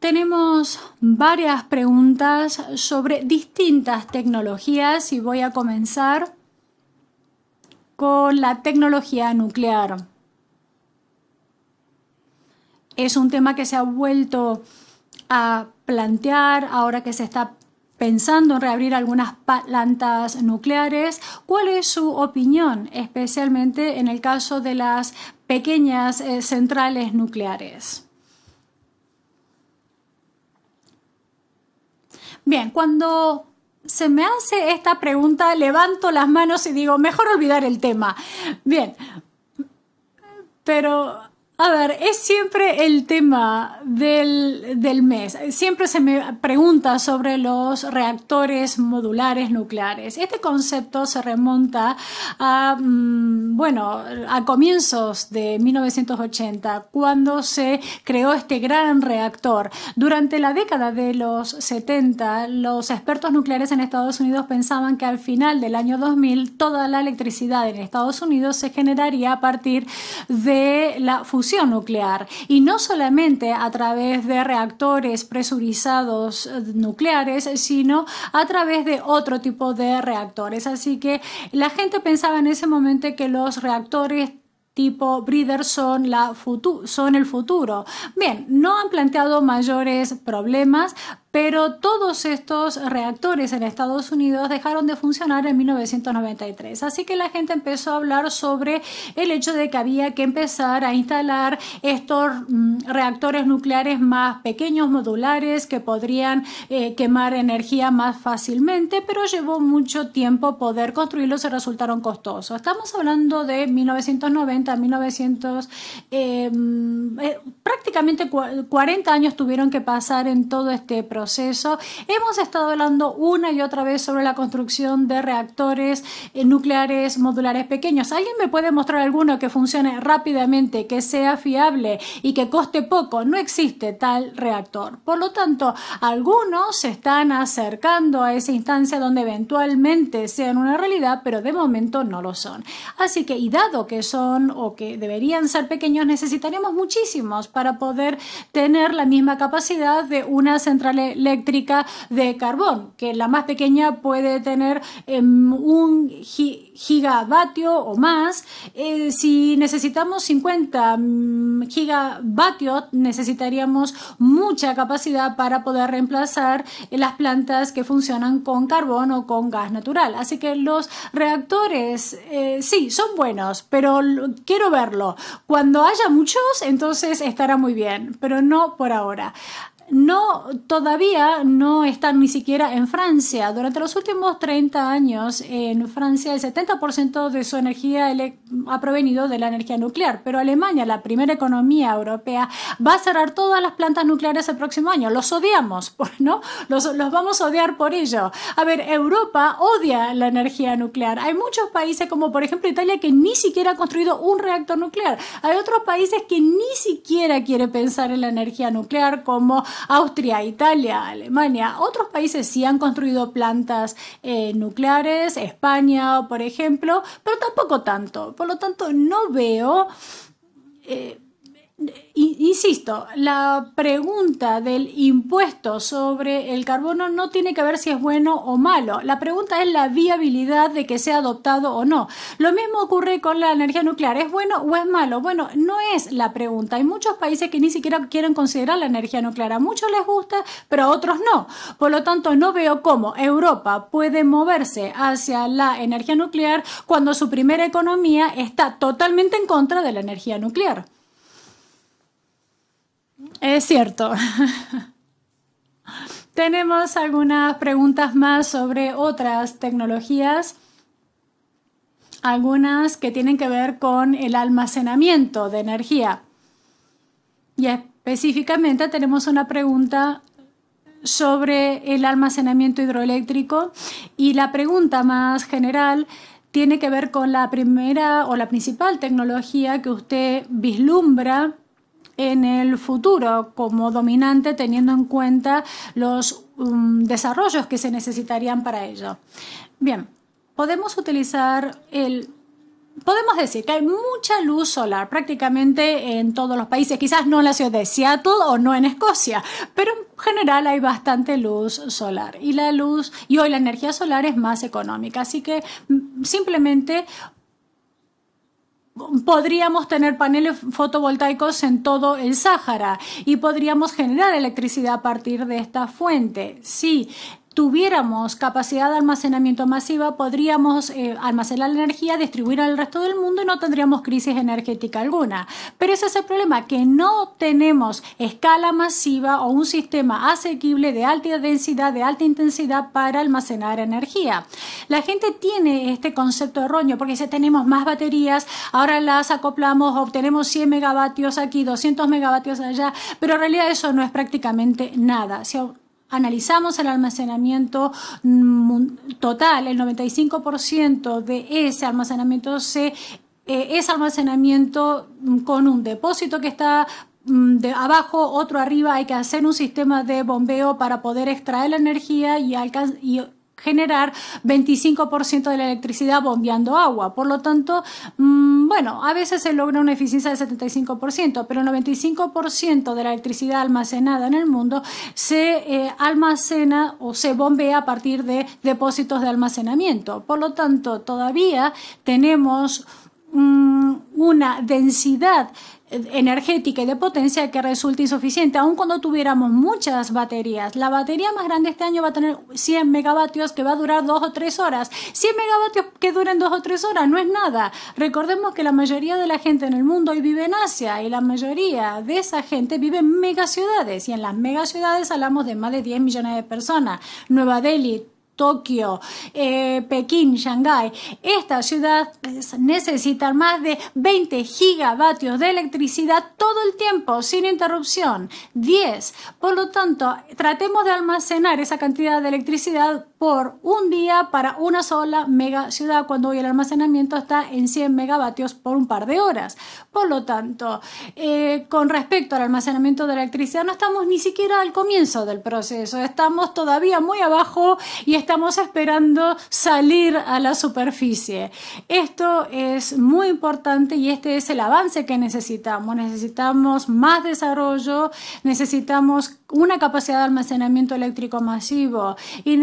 Tenemos varias preguntas sobre distintas tecnologías y voy a comenzar con la tecnología nuclear. Es un tema que se ha vuelto a plantear ahora que se está pensando en reabrir algunas plantas nucleares. ¿Cuál es su opinión, especialmente en el caso de las pequeñas eh, centrales nucleares? Bien, cuando se me hace esta pregunta, levanto las manos y digo, mejor olvidar el tema. Bien, pero a ver, es siempre el tema del, mes. Siempre se me pregunta sobre los reactores modulares nucleares. Este concepto se remonta a, mm, bueno, a comienzos de 1980, cuando se creó este gran reactor. Durante la década de los 70, los expertos nucleares en Estados Unidos pensaban que al final del año 2000 toda la electricidad en Estados Unidos se generaría a partir de la fusión nuclear y no solamente a través de reactores presurizados eh, nucleares, sino a través de otro tipo de reactores. Así que la gente pensaba en ese momento que los reactores tipo breeder son, la son el futuro. Bien, no han planteado mayores problemas, pero todos estos reactores en Estados Unidos dejaron de funcionar en 1993. Así que la gente empezó a hablar sobre el hecho de que había que empezar a instalar estos mm, reactores nucleares más pequeños, modulares, que podrían eh, quemar energía más fácilmente, pero llevó mucho tiempo poder construirlos y resultaron costosos. Estamos hablando de 1990 1900, eh, mm, eh, prácticamente 40 años tuvieron que pasar en todo este proceso Hemos estado hablando una y otra vez sobre la construcción de reactores eh, nucleares modulares pequeños. ¿Alguien me puede mostrar alguno que funcione rápidamente, que sea fiable y que coste poco? No existe tal reactor. Por lo tanto, algunos se están acercando a esa instancia donde eventualmente sean una realidad, pero de momento no lo son. Así que, y dado que son o que deberían ser pequeños, necesitaremos muchísimos para poder tener la misma capacidad de una central eléctrica de carbón, que la más pequeña puede tener em, un gigavatio o más. Eh, si necesitamos 50 mm, gigavatios, necesitaríamos mucha capacidad para poder reemplazar las plantas que funcionan con carbón o con gas natural. Así que los reactores, eh, sí, son buenos, pero quiero verlo. Cuando haya muchos, entonces estará muy bien, pero no por ahora no todavía no están ni siquiera en Francia. Durante los últimos 30 años en Francia el 70% de su energía ha provenido de la energía nuclear, pero Alemania, la primera economía europea, va a cerrar todas las plantas nucleares el próximo año. Los odiamos, ¿no? Los, los vamos a odiar por ello. A ver, Europa odia la energía nuclear. Hay muchos países como por ejemplo Italia que ni siquiera ha construido un reactor nuclear. Hay otros países que ni siquiera quiere pensar en la energía nuclear como Austria, Italia, Alemania. Otros países sí han construido plantas eh, nucleares, España, por ejemplo, pero tampoco tanto. Por lo tanto, no veo... Eh, Insisto, la pregunta del impuesto sobre el carbono no tiene que ver si es bueno o malo. La pregunta es la viabilidad de que sea adoptado o no. Lo mismo ocurre con la energía nuclear. ¿Es bueno o es malo? Bueno, no es la pregunta. Hay muchos países que ni siquiera quieren considerar la energía nuclear. A muchos les gusta, pero a otros no. Por lo tanto, no veo cómo Europa puede moverse hacia la energía nuclear cuando su primera economía está totalmente en contra de la energía nuclear. Es cierto. Tenemos algunas preguntas más sobre otras tecnologías, algunas que tienen que ver con el almacenamiento de energía. Y específicamente tenemos una pregunta sobre el almacenamiento hidroeléctrico y la pregunta más general tiene que ver con la primera o la principal tecnología que usted vislumbra en el futuro como dominante teniendo en cuenta los um, desarrollos que se necesitarían para ello. Bien, podemos utilizar el podemos decir que hay mucha luz solar prácticamente en todos los países, quizás no en la ciudad de Seattle o no en Escocia, pero en general hay bastante luz solar y la luz y hoy la energía solar es más económica, así que mm, simplemente podríamos tener paneles fotovoltaicos en todo el Sáhara y podríamos generar electricidad a partir de esta fuente. Sí, tuviéramos capacidad de almacenamiento masiva, podríamos eh, almacenar la energía, distribuirla al resto del mundo y no tendríamos crisis energética alguna. Pero ese es el problema, que no tenemos escala masiva o un sistema asequible de alta densidad, de alta intensidad para almacenar energía. La gente tiene este concepto erróneo porque si tenemos más baterías, ahora las acoplamos, obtenemos 100 megavatios aquí, 200 megavatios allá, pero en realidad eso no es prácticamente nada. Si analizamos el almacenamiento mm, total, el 95% de ese almacenamiento se, eh, es almacenamiento mm, con un depósito que está mm, de abajo, otro arriba, hay que hacer un sistema de bombeo para poder extraer la energía y, y generar 25% de la electricidad bombeando agua. Por lo tanto, mm, bueno, a veces se logra una eficiencia del 75%, pero el 95% de la electricidad almacenada en el mundo se eh, almacena o se bombea a partir de depósitos de almacenamiento. Por lo tanto, todavía tenemos mm, una densidad energética y de potencia que resulte insuficiente, aun cuando tuviéramos muchas baterías. La batería más grande este año va a tener 100 megavatios que va a durar dos o tres horas. 100 megavatios que duren dos o tres horas no es nada. Recordemos que la mayoría de la gente en el mundo hoy vive en Asia y la mayoría de esa gente vive en megaciudades y en las megaciudades hablamos de más de 10 millones de personas. Nueva Delhi, Tokio, eh, Pekín, Shanghái. esta ciudad necesita más de 20 gigavatios de electricidad todo el tiempo, sin interrupción. 10. Por lo tanto, tratemos de almacenar esa cantidad de electricidad por un día para una sola mega ciudad cuando hoy el almacenamiento está en 100 megavatios por un par de horas. Por lo tanto, eh, con respecto al almacenamiento de electricidad no estamos ni siquiera al comienzo del proceso, estamos todavía muy abajo y estamos esperando salir a la superficie. Esto es muy importante y este es el avance que necesitamos. Necesitamos más desarrollo, necesitamos una capacidad de almacenamiento eléctrico masivo. Y,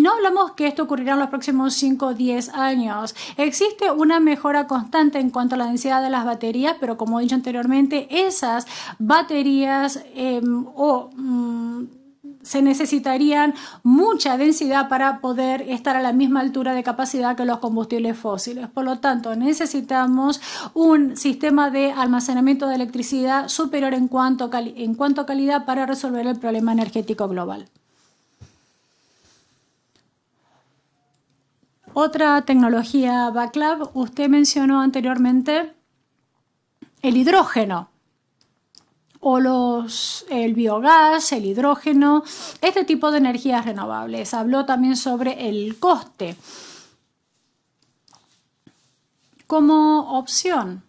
no hablamos que esto ocurrirá en los próximos 5 o 10 años. Existe una mejora constante en cuanto a la densidad de las baterías, pero como he dicho anteriormente, esas baterías em, o... Mm, se necesitarían mucha densidad para poder estar a la misma altura de capacidad que los combustibles fósiles. Por lo tanto, necesitamos un sistema de almacenamiento de electricidad superior en cuanto, a calidad para resolver el problema energético global. Otra tecnología, Baclab, usted mencionó anteriormente el hidrógeno o los, el biogás, el hidrógeno, este tipo de energías renovables. Habló también sobre el coste como opción.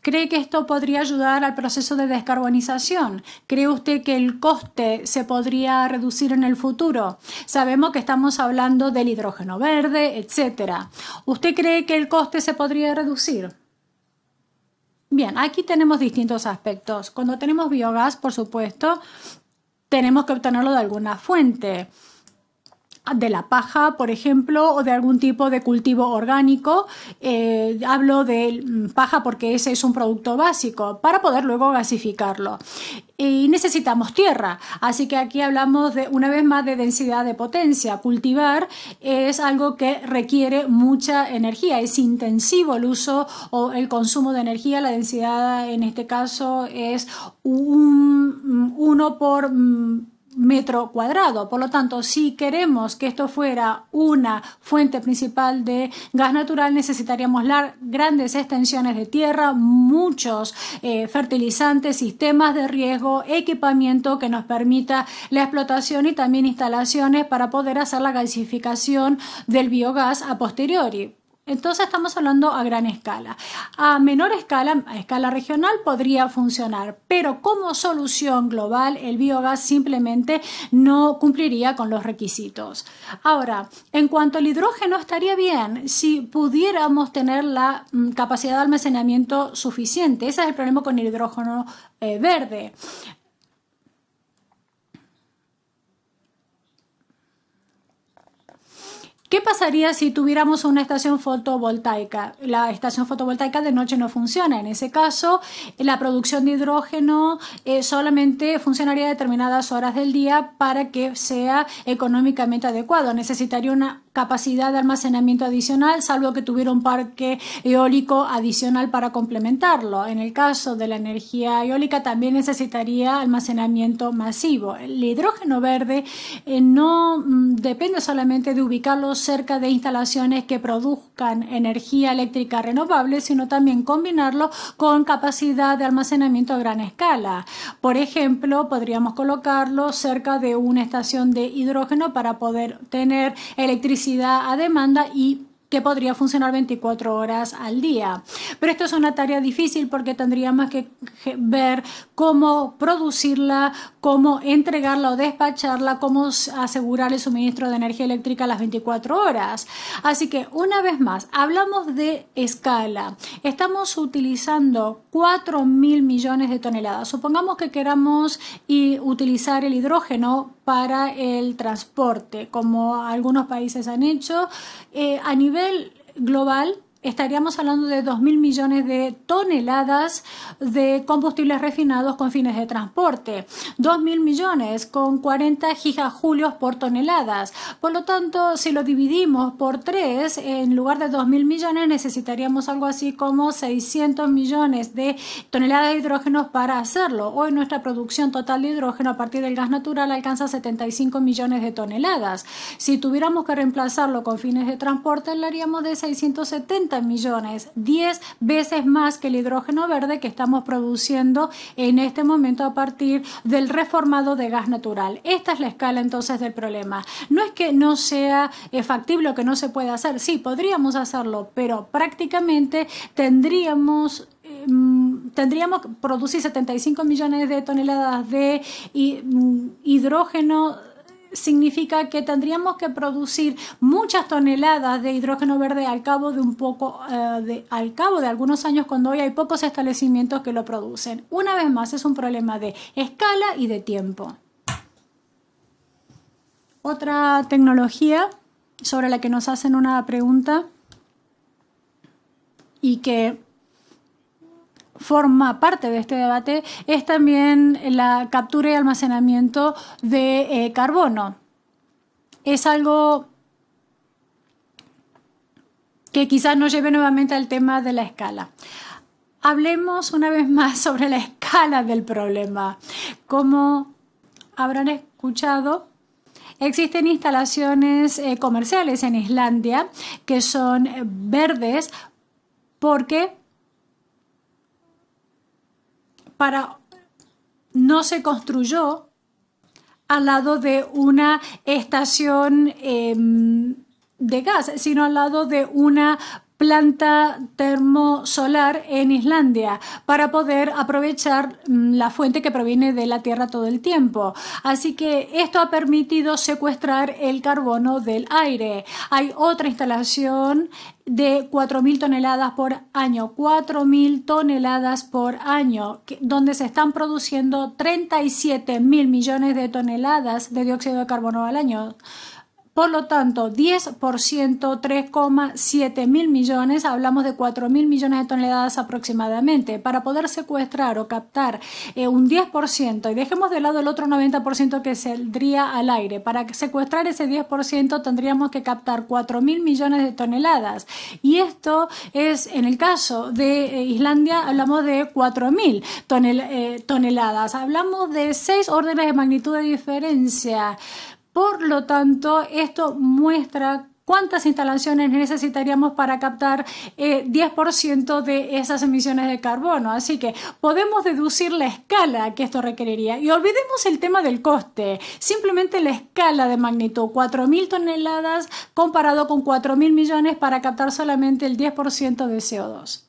¿Cree que esto podría ayudar al proceso de descarbonización? ¿Cree usted que el coste se podría reducir en el futuro? Sabemos que estamos hablando del hidrógeno verde, etc. ¿Usted cree que el coste se podría reducir? Bien, aquí tenemos distintos aspectos. Cuando tenemos biogás, por supuesto, tenemos que obtenerlo de alguna fuente de la paja, por ejemplo, o de algún tipo de cultivo orgánico. Eh, hablo de mm, paja porque ese es un producto básico para poder luego gasificarlo. Y necesitamos tierra, así que aquí hablamos de una vez más de densidad de potencia. Cultivar es algo que requiere mucha energía, es intensivo el uso o el consumo de energía. La densidad en este caso es un, mm, uno por mm, metro cuadrado. Por lo tanto, si queremos que esto fuera una fuente principal de gas natural, necesitaríamos grandes extensiones de tierra, muchos eh, fertilizantes, sistemas de riesgo, equipamiento que nos permita la explotación y también instalaciones para poder hacer la gasificación del biogás a posteriori. Entonces estamos hablando a gran escala. A menor escala, a escala regional, podría funcionar, pero como solución global el biogás simplemente no cumpliría con los requisitos. Ahora, en cuanto al hidrógeno, estaría bien si pudiéramos tener la mm, capacidad de almacenamiento suficiente. Ese es el problema con el hidrógeno eh, verde. ¿Qué pasaría si tuviéramos una estación fotovoltaica? La estación fotovoltaica de noche no funciona. En ese caso, la producción de hidrógeno eh, solamente funcionaría determinadas horas del día para que sea económicamente adecuado. Necesitaría una capacidad de almacenamiento adicional, salvo que tuviera un parque eólico adicional para complementarlo. En el caso de la energía eólica también necesitaría almacenamiento masivo. El hidrógeno verde eh, no mm, depende solamente de ubicarlo cerca de instalaciones que produzcan energía eléctrica renovable, sino también combinarlo con capacidad de almacenamiento a gran escala. Por ejemplo, podríamos colocarlo cerca de una estación de hidrógeno para poder tener electricidad publicidad a demanda y que podría funcionar 24 horas al día. Pero esto es una tarea difícil porque tendríamos que ver cómo producirla, cómo entregarla o despacharla, cómo asegurar el suministro de energía eléctrica las 24 horas. Así que una vez más, hablamos de escala. Estamos utilizando 4 mil millones de toneladas. Supongamos que queramos utilizar el hidrógeno para el transporte, como algunos países han hecho eh, a nivel nivel global estaríamos hablando de 2.000 millones de toneladas de combustibles refinados con fines de transporte, 2.000 millones con 40 gigajulios por toneladas. Por lo tanto, si lo dividimos por 3, en lugar de 2.000 millones necesitaríamos algo así como 600 millones de toneladas de hidrógeno para hacerlo. Hoy nuestra producción total de hidrógeno a partir del gas natural alcanza 75 millones de toneladas. Si tuviéramos que reemplazarlo con fines de transporte, hablaríamos de 670 millones, 10 veces más que el hidrógeno verde que estamos produciendo en este momento a partir del reformado de gas natural. Esta es la escala entonces del problema. No es que no sea eh, factible o que no se pueda hacer, sí, podríamos hacerlo, pero prácticamente tendríamos em, tendríamos que producir 75 millones de toneladas de mm, hidrógeno significa que tendríamos que producir muchas toneladas de hidrógeno verde al cabo de un poco, eh, de, al cabo de algunos años cuando hoy hay pocos establecimientos que lo producen. Una vez más, es un problema de escala y de tiempo. Otra tecnología sobre la que nos hacen una pregunta y que forma parte de este debate es también la captura y almacenamiento de eh, carbono. Es algo que quizás nos lleve nuevamente al tema de la escala. Hablemos una vez más sobre la escala del problema. Como habrán escuchado, Existen instalaciones eh, comerciales en Islandia que son eh, verdes porque para no se construyó al lado de una estación em, de gas, sino al lado de una planta termosolar en Islandia para poder aprovechar mm, la fuente que proviene de la Tierra todo el tiempo. Así que esto ha permitido secuestrar el carbono del aire. Hay otra instalación de 4.000 toneladas por año, 4.000 toneladas por año, donde se están produciendo 37.000 millones de toneladas de dióxido de carbono al año. Por lo tanto, 10%, 3,7 mil millones, hablamos de 4 mil millones de toneladas aproximadamente. Para poder secuestrar o captar eh, un 10%, y dejemos de lado el otro 90% que saldría al aire, para secuestrar ese 10% tendríamos que captar 4 mil millones de toneladas. Y esto es, en el caso de eh, Islandia, hablamos de 4 mil eh, toneladas. Hablamos de seis órdenes de magnitud de diferencia. Por lo tanto, esto muestra cuántas instalaciones necesitaríamos para captar 10% eh, de esas emisiones de carbono. Así que podemos deducir la escala que esto requeriría. Y olvidemos el tema del coste, simplemente la escala de magnitud, 4.000 toneladas comparado con 4.000 millones para captar solamente el 10% de CO2.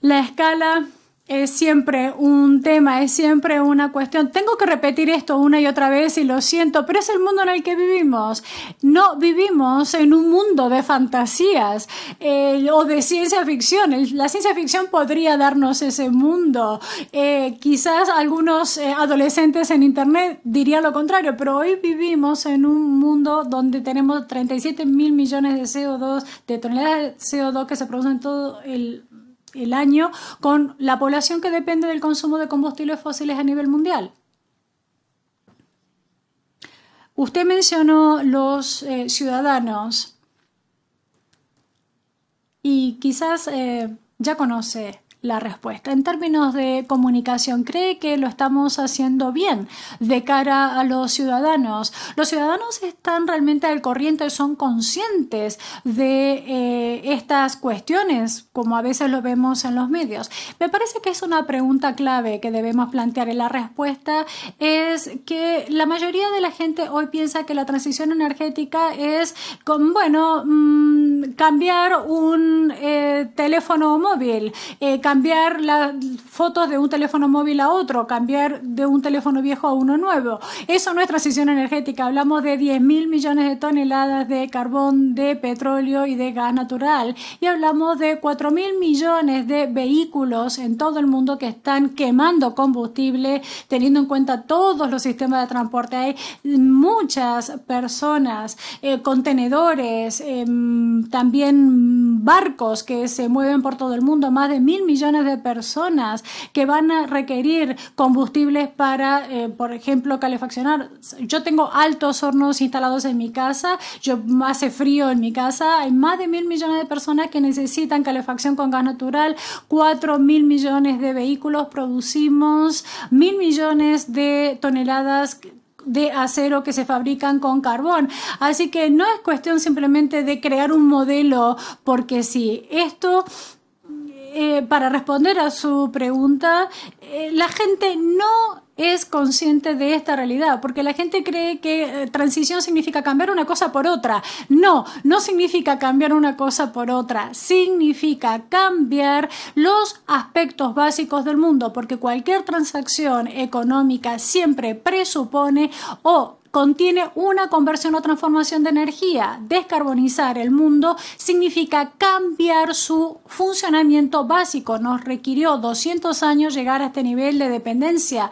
La escala es siempre un tema, es siempre una cuestión. Tengo que repetir esto una y otra vez y lo siento, pero es el mundo en el que vivimos. No vivimos en un mundo de fantasías eh, o de ciencia ficción. La ciencia ficción podría darnos ese mundo. Eh, quizás algunos eh, adolescentes en Internet dirían lo contrario, pero hoy vivimos en un mundo donde tenemos 37 mil millones de CO2, de toneladas de CO2 que se producen en todo el el año con la población que depende del consumo de combustibles fósiles a nivel mundial. Usted mencionó los eh, ciudadanos y quizás eh, ya conoce la respuesta. En términos de comunicación, ¿cree que lo estamos haciendo bien de cara a los ciudadanos? ¿Los ciudadanos están realmente al corriente, son conscientes de eh, estas cuestiones, como a veces lo vemos en los medios? Me parece que es una pregunta clave que debemos plantear y la respuesta es que la mayoría de la gente hoy piensa que la transición energética es con, bueno, mm, cambiar un eh, teléfono móvil, eh, cambiar las fotos de un teléfono móvil a otro, cambiar de un teléfono viejo a uno nuevo. Eso no es transición energética, hablamos de 10 mil millones de toneladas de carbón, de petróleo y de gas natural. Y hablamos de 4 mil millones de vehículos en todo el mundo que están quemando combustible, teniendo en cuenta todos los sistemas de transporte. Hay muchas personas, eh, contenedores, em, también barcos que se mueven por todo el mundo, más de mil millones de personas que van a requerir combustibles para, eh, por ejemplo, calefaccionar. Yo tengo altos hornos instalados en mi casa, yo hace frío en mi casa, hay más de mil millones de personas que necesitan calefacción con gas natural, cuatro mil millones de vehículos producimos, mil millones de toneladas de acero que se fabrican con carbón. Así que no es cuestión simplemente de crear un modelo, porque si sí, esto eh, para responder a su pregunta, eh, la gente no es consciente de esta realidad, porque la gente cree que eh, transición significa cambiar una cosa por otra. No, no significa cambiar una cosa por otra, significa cambiar los aspectos básicos del mundo, porque cualquier transacción económica siempre presupone o contiene una conversión o transformación de energía. Descarbonizar el mundo significa cambiar su funcionamiento básico. Nos requirió 200 años llegar a este nivel de dependencia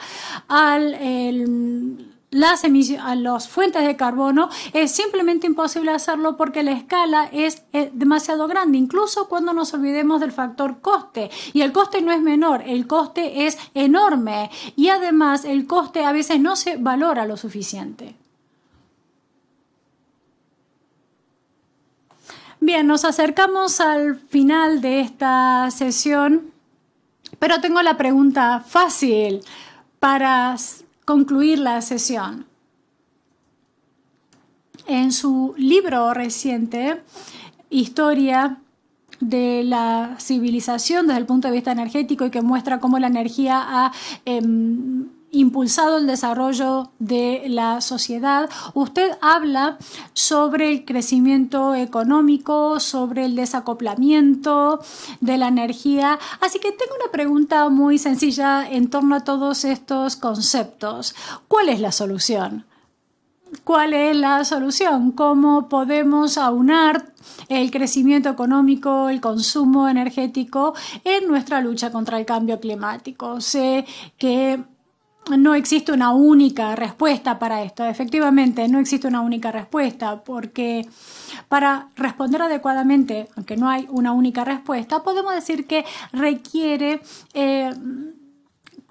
a las fuentes de carbono, es simplemente imposible hacerlo porque la escala es, demasiado grande, incluso cuando nos olvidemos del factor coste. Y el coste no es menor, el coste es enorme y además el coste a veces no se valora lo suficiente. Bien, nos acercamos al final de esta sesión, pero tengo la pregunta fácil para concluir la sesión. En su libro reciente, Historia de la civilización desde el punto de vista energético y que muestra cómo la energía ha em, impulsado el desarrollo de la sociedad. Usted habla sobre el crecimiento económico, sobre el desacoplamiento de la energía. Así que tengo una pregunta muy sencilla en torno a todos estos conceptos. ¿Cuál es la solución? cuál es la solución, cómo podemos aunar el crecimiento económico, el consumo energético en nuestra lucha contra el cambio climático. Sé que no existe una única respuesta para esto. Efectivamente, no existe una única respuesta porque para responder adecuadamente, aunque no hay una única respuesta, podemos decir que requiere... Eh,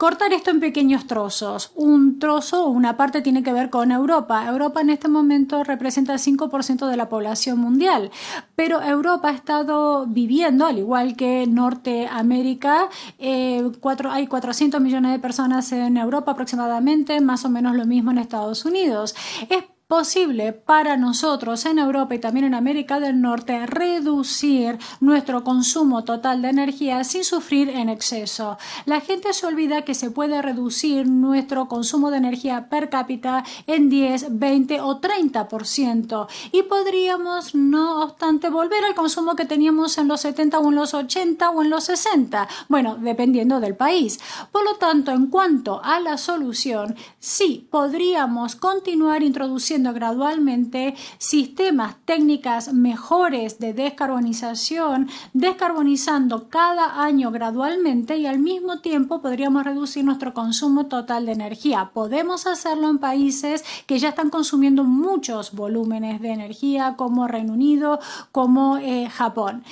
cortar esto en pequeños trozos. Un trozo o una parte tiene que ver con Europa. Europa en este momento representa el 5% de la población mundial, pero Europa ha estado viviendo, al igual que Norteamérica, eh, hay 400 millones de personas en Europa aproximadamente, más o menos lo mismo en Estados Unidos. Es posible para nosotros en Europa y también en América del Norte reducir nuestro consumo total de energía sin sufrir en exceso. La gente se olvida que se puede reducir nuestro consumo de energía per cápita en 10, 20 o 30% y podríamos, no obstante, volver al consumo que teníamos en los 70 o en los 80 o en los 60, bueno, dependiendo del país. Por lo tanto, en cuanto a la solución, sí podríamos continuar introduciendo gradualmente sistemas, técnicas mejores de descarbonización, descarbonizando cada año gradualmente y al mismo tiempo podríamos reducir nuestro consumo total de energía. Podemos hacerlo en países que ya están consumiendo muchos volúmenes de energía como Reino Unido, como eh, Japón.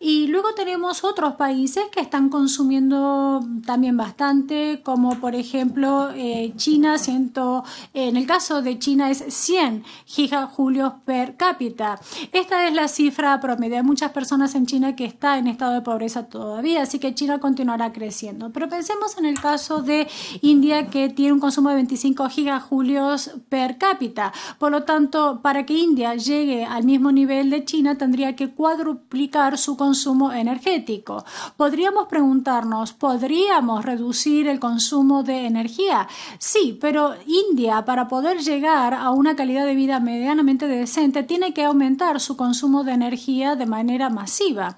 Y luego tenemos otros países que están consumiendo también bastante, como por ejemplo eh, China, siento, en el caso de China es 100 gigajulios per cápita. Esta es la cifra promedio. de muchas personas en China que está en estado de pobreza todavía, así que China continuará creciendo. Pero pensemos en el caso de India que tiene un consumo de 25 gigajulios per cápita. Por lo tanto, para que India llegue al mismo nivel de China, tendría que cuadruplicar su consumo energético. Podríamos preguntarnos, ¿podríamos reducir el consumo de energía? Sí, pero India, para poder llegar a una calidad de vida medianamente decente, tiene que aumentar su consumo de energía de manera masiva.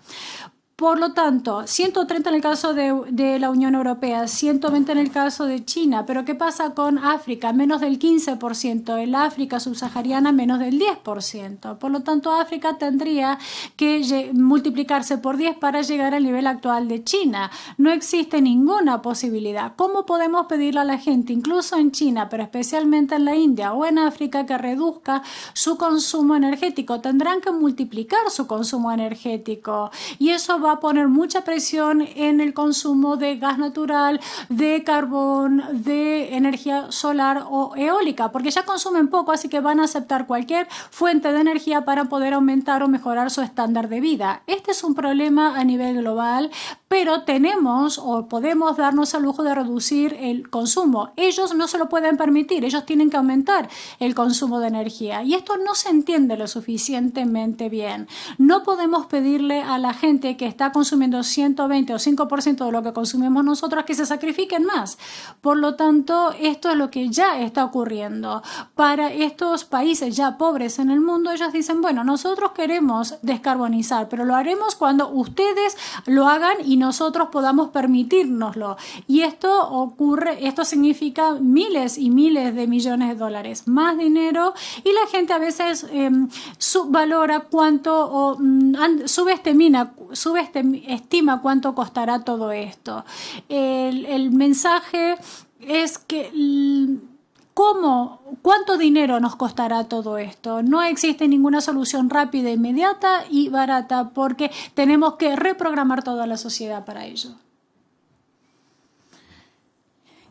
Por lo tanto, 130 en el caso de, la Unión Europea, 120 en el caso de China, pero ¿qué pasa con África? Menos del 15%, el África subsahariana menos del 10%. Por lo tanto, África tendría que multiplicarse por 10 para llegar al nivel actual de China. No existe ninguna posibilidad. ¿Cómo podemos pedirle a la gente, incluso en China, pero especialmente en la India o en África, que reduzca su consumo energético? Tendrán que multiplicar su consumo energético y eso va a poner mucha presión en el consumo de gas natural, de carbón, de energía solar o eólica, porque ya consumen poco, así que van a aceptar cualquier fuente de energía para poder aumentar o mejorar su estándar de vida. Este es un problema a nivel global, pero tenemos o podemos darnos el lujo de reducir el consumo. Ellos no se lo pueden permitir, ellos tienen que aumentar el consumo de energía y esto no se entiende lo suficientemente bien. No podemos pedirle a la gente que esté está consumiendo 120 o 5% de lo que consumimos nosotros, que se sacrifiquen más. Por lo tanto, esto es lo que ya está ocurriendo. Para estos países ya pobres en el mundo, ellos dicen, bueno, nosotros queremos descarbonizar, pero lo haremos cuando ustedes lo hagan y nosotros podamos permitírnoslo. Y esto ocurre, esto significa miles y miles de millones de dólares, más dinero y la gente a veces em, subvalora cuánto o mm, subestima, este, estima cuánto costará todo esto. El, mensaje es que mm, ¿Cómo? ¿Cuánto dinero nos costará todo esto? No existe ninguna solución rápida, e inmediata y barata porque tenemos que reprogramar toda la sociedad para ello.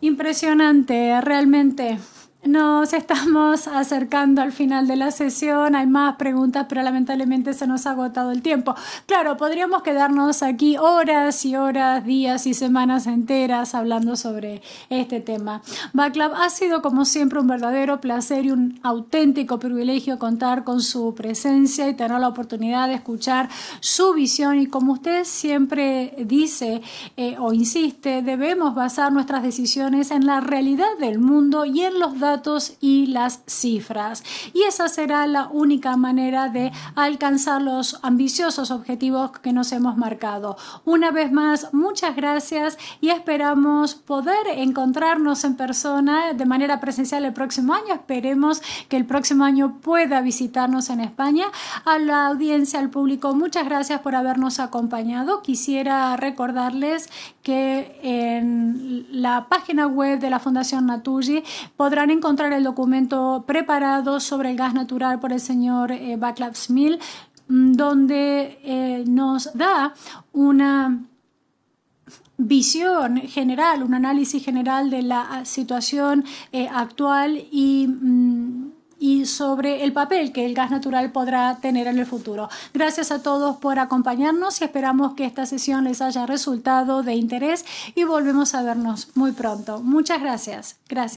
Impresionante, realmente. Nos estamos acercando al final de la sesión. Hay más preguntas, pero lamentablemente se nos ha agotado el tiempo. Claro, podríamos quedarnos aquí horas y horas, días y semanas enteras hablando sobre este tema. Baclav, ha sido como siempre un verdadero placer y un auténtico privilegio contar con su presencia y tener la oportunidad de escuchar su visión. Y como usted siempre dice eh, o insiste, debemos basar nuestras decisiones en la realidad del mundo y en los datos y las cifras. Y esa será la única manera de alcanzar los ambiciosos objetivos que nos hemos marcado. Una vez más, muchas gracias y esperamos poder encontrarnos en persona de manera presencial el próximo año. Esperemos que el próximo año pueda visitarnos en España. A la audiencia, al público, muchas gracias por habernos acompañado. Quisiera recordarles que en la página web de la Fundación Natulli podrán encontrar encontrar el documento preparado sobre el gas natural por el señor eh, mm, donde eh, nos da una visión general, un análisis general de la ah, situación eh, actual y, mm, y, sobre el papel que el gas natural podrá tener en el futuro. Gracias a todos por acompañarnos y esperamos que esta sesión les haya resultado de interés y volvemos a vernos muy pronto. Muchas gracias. Gracias.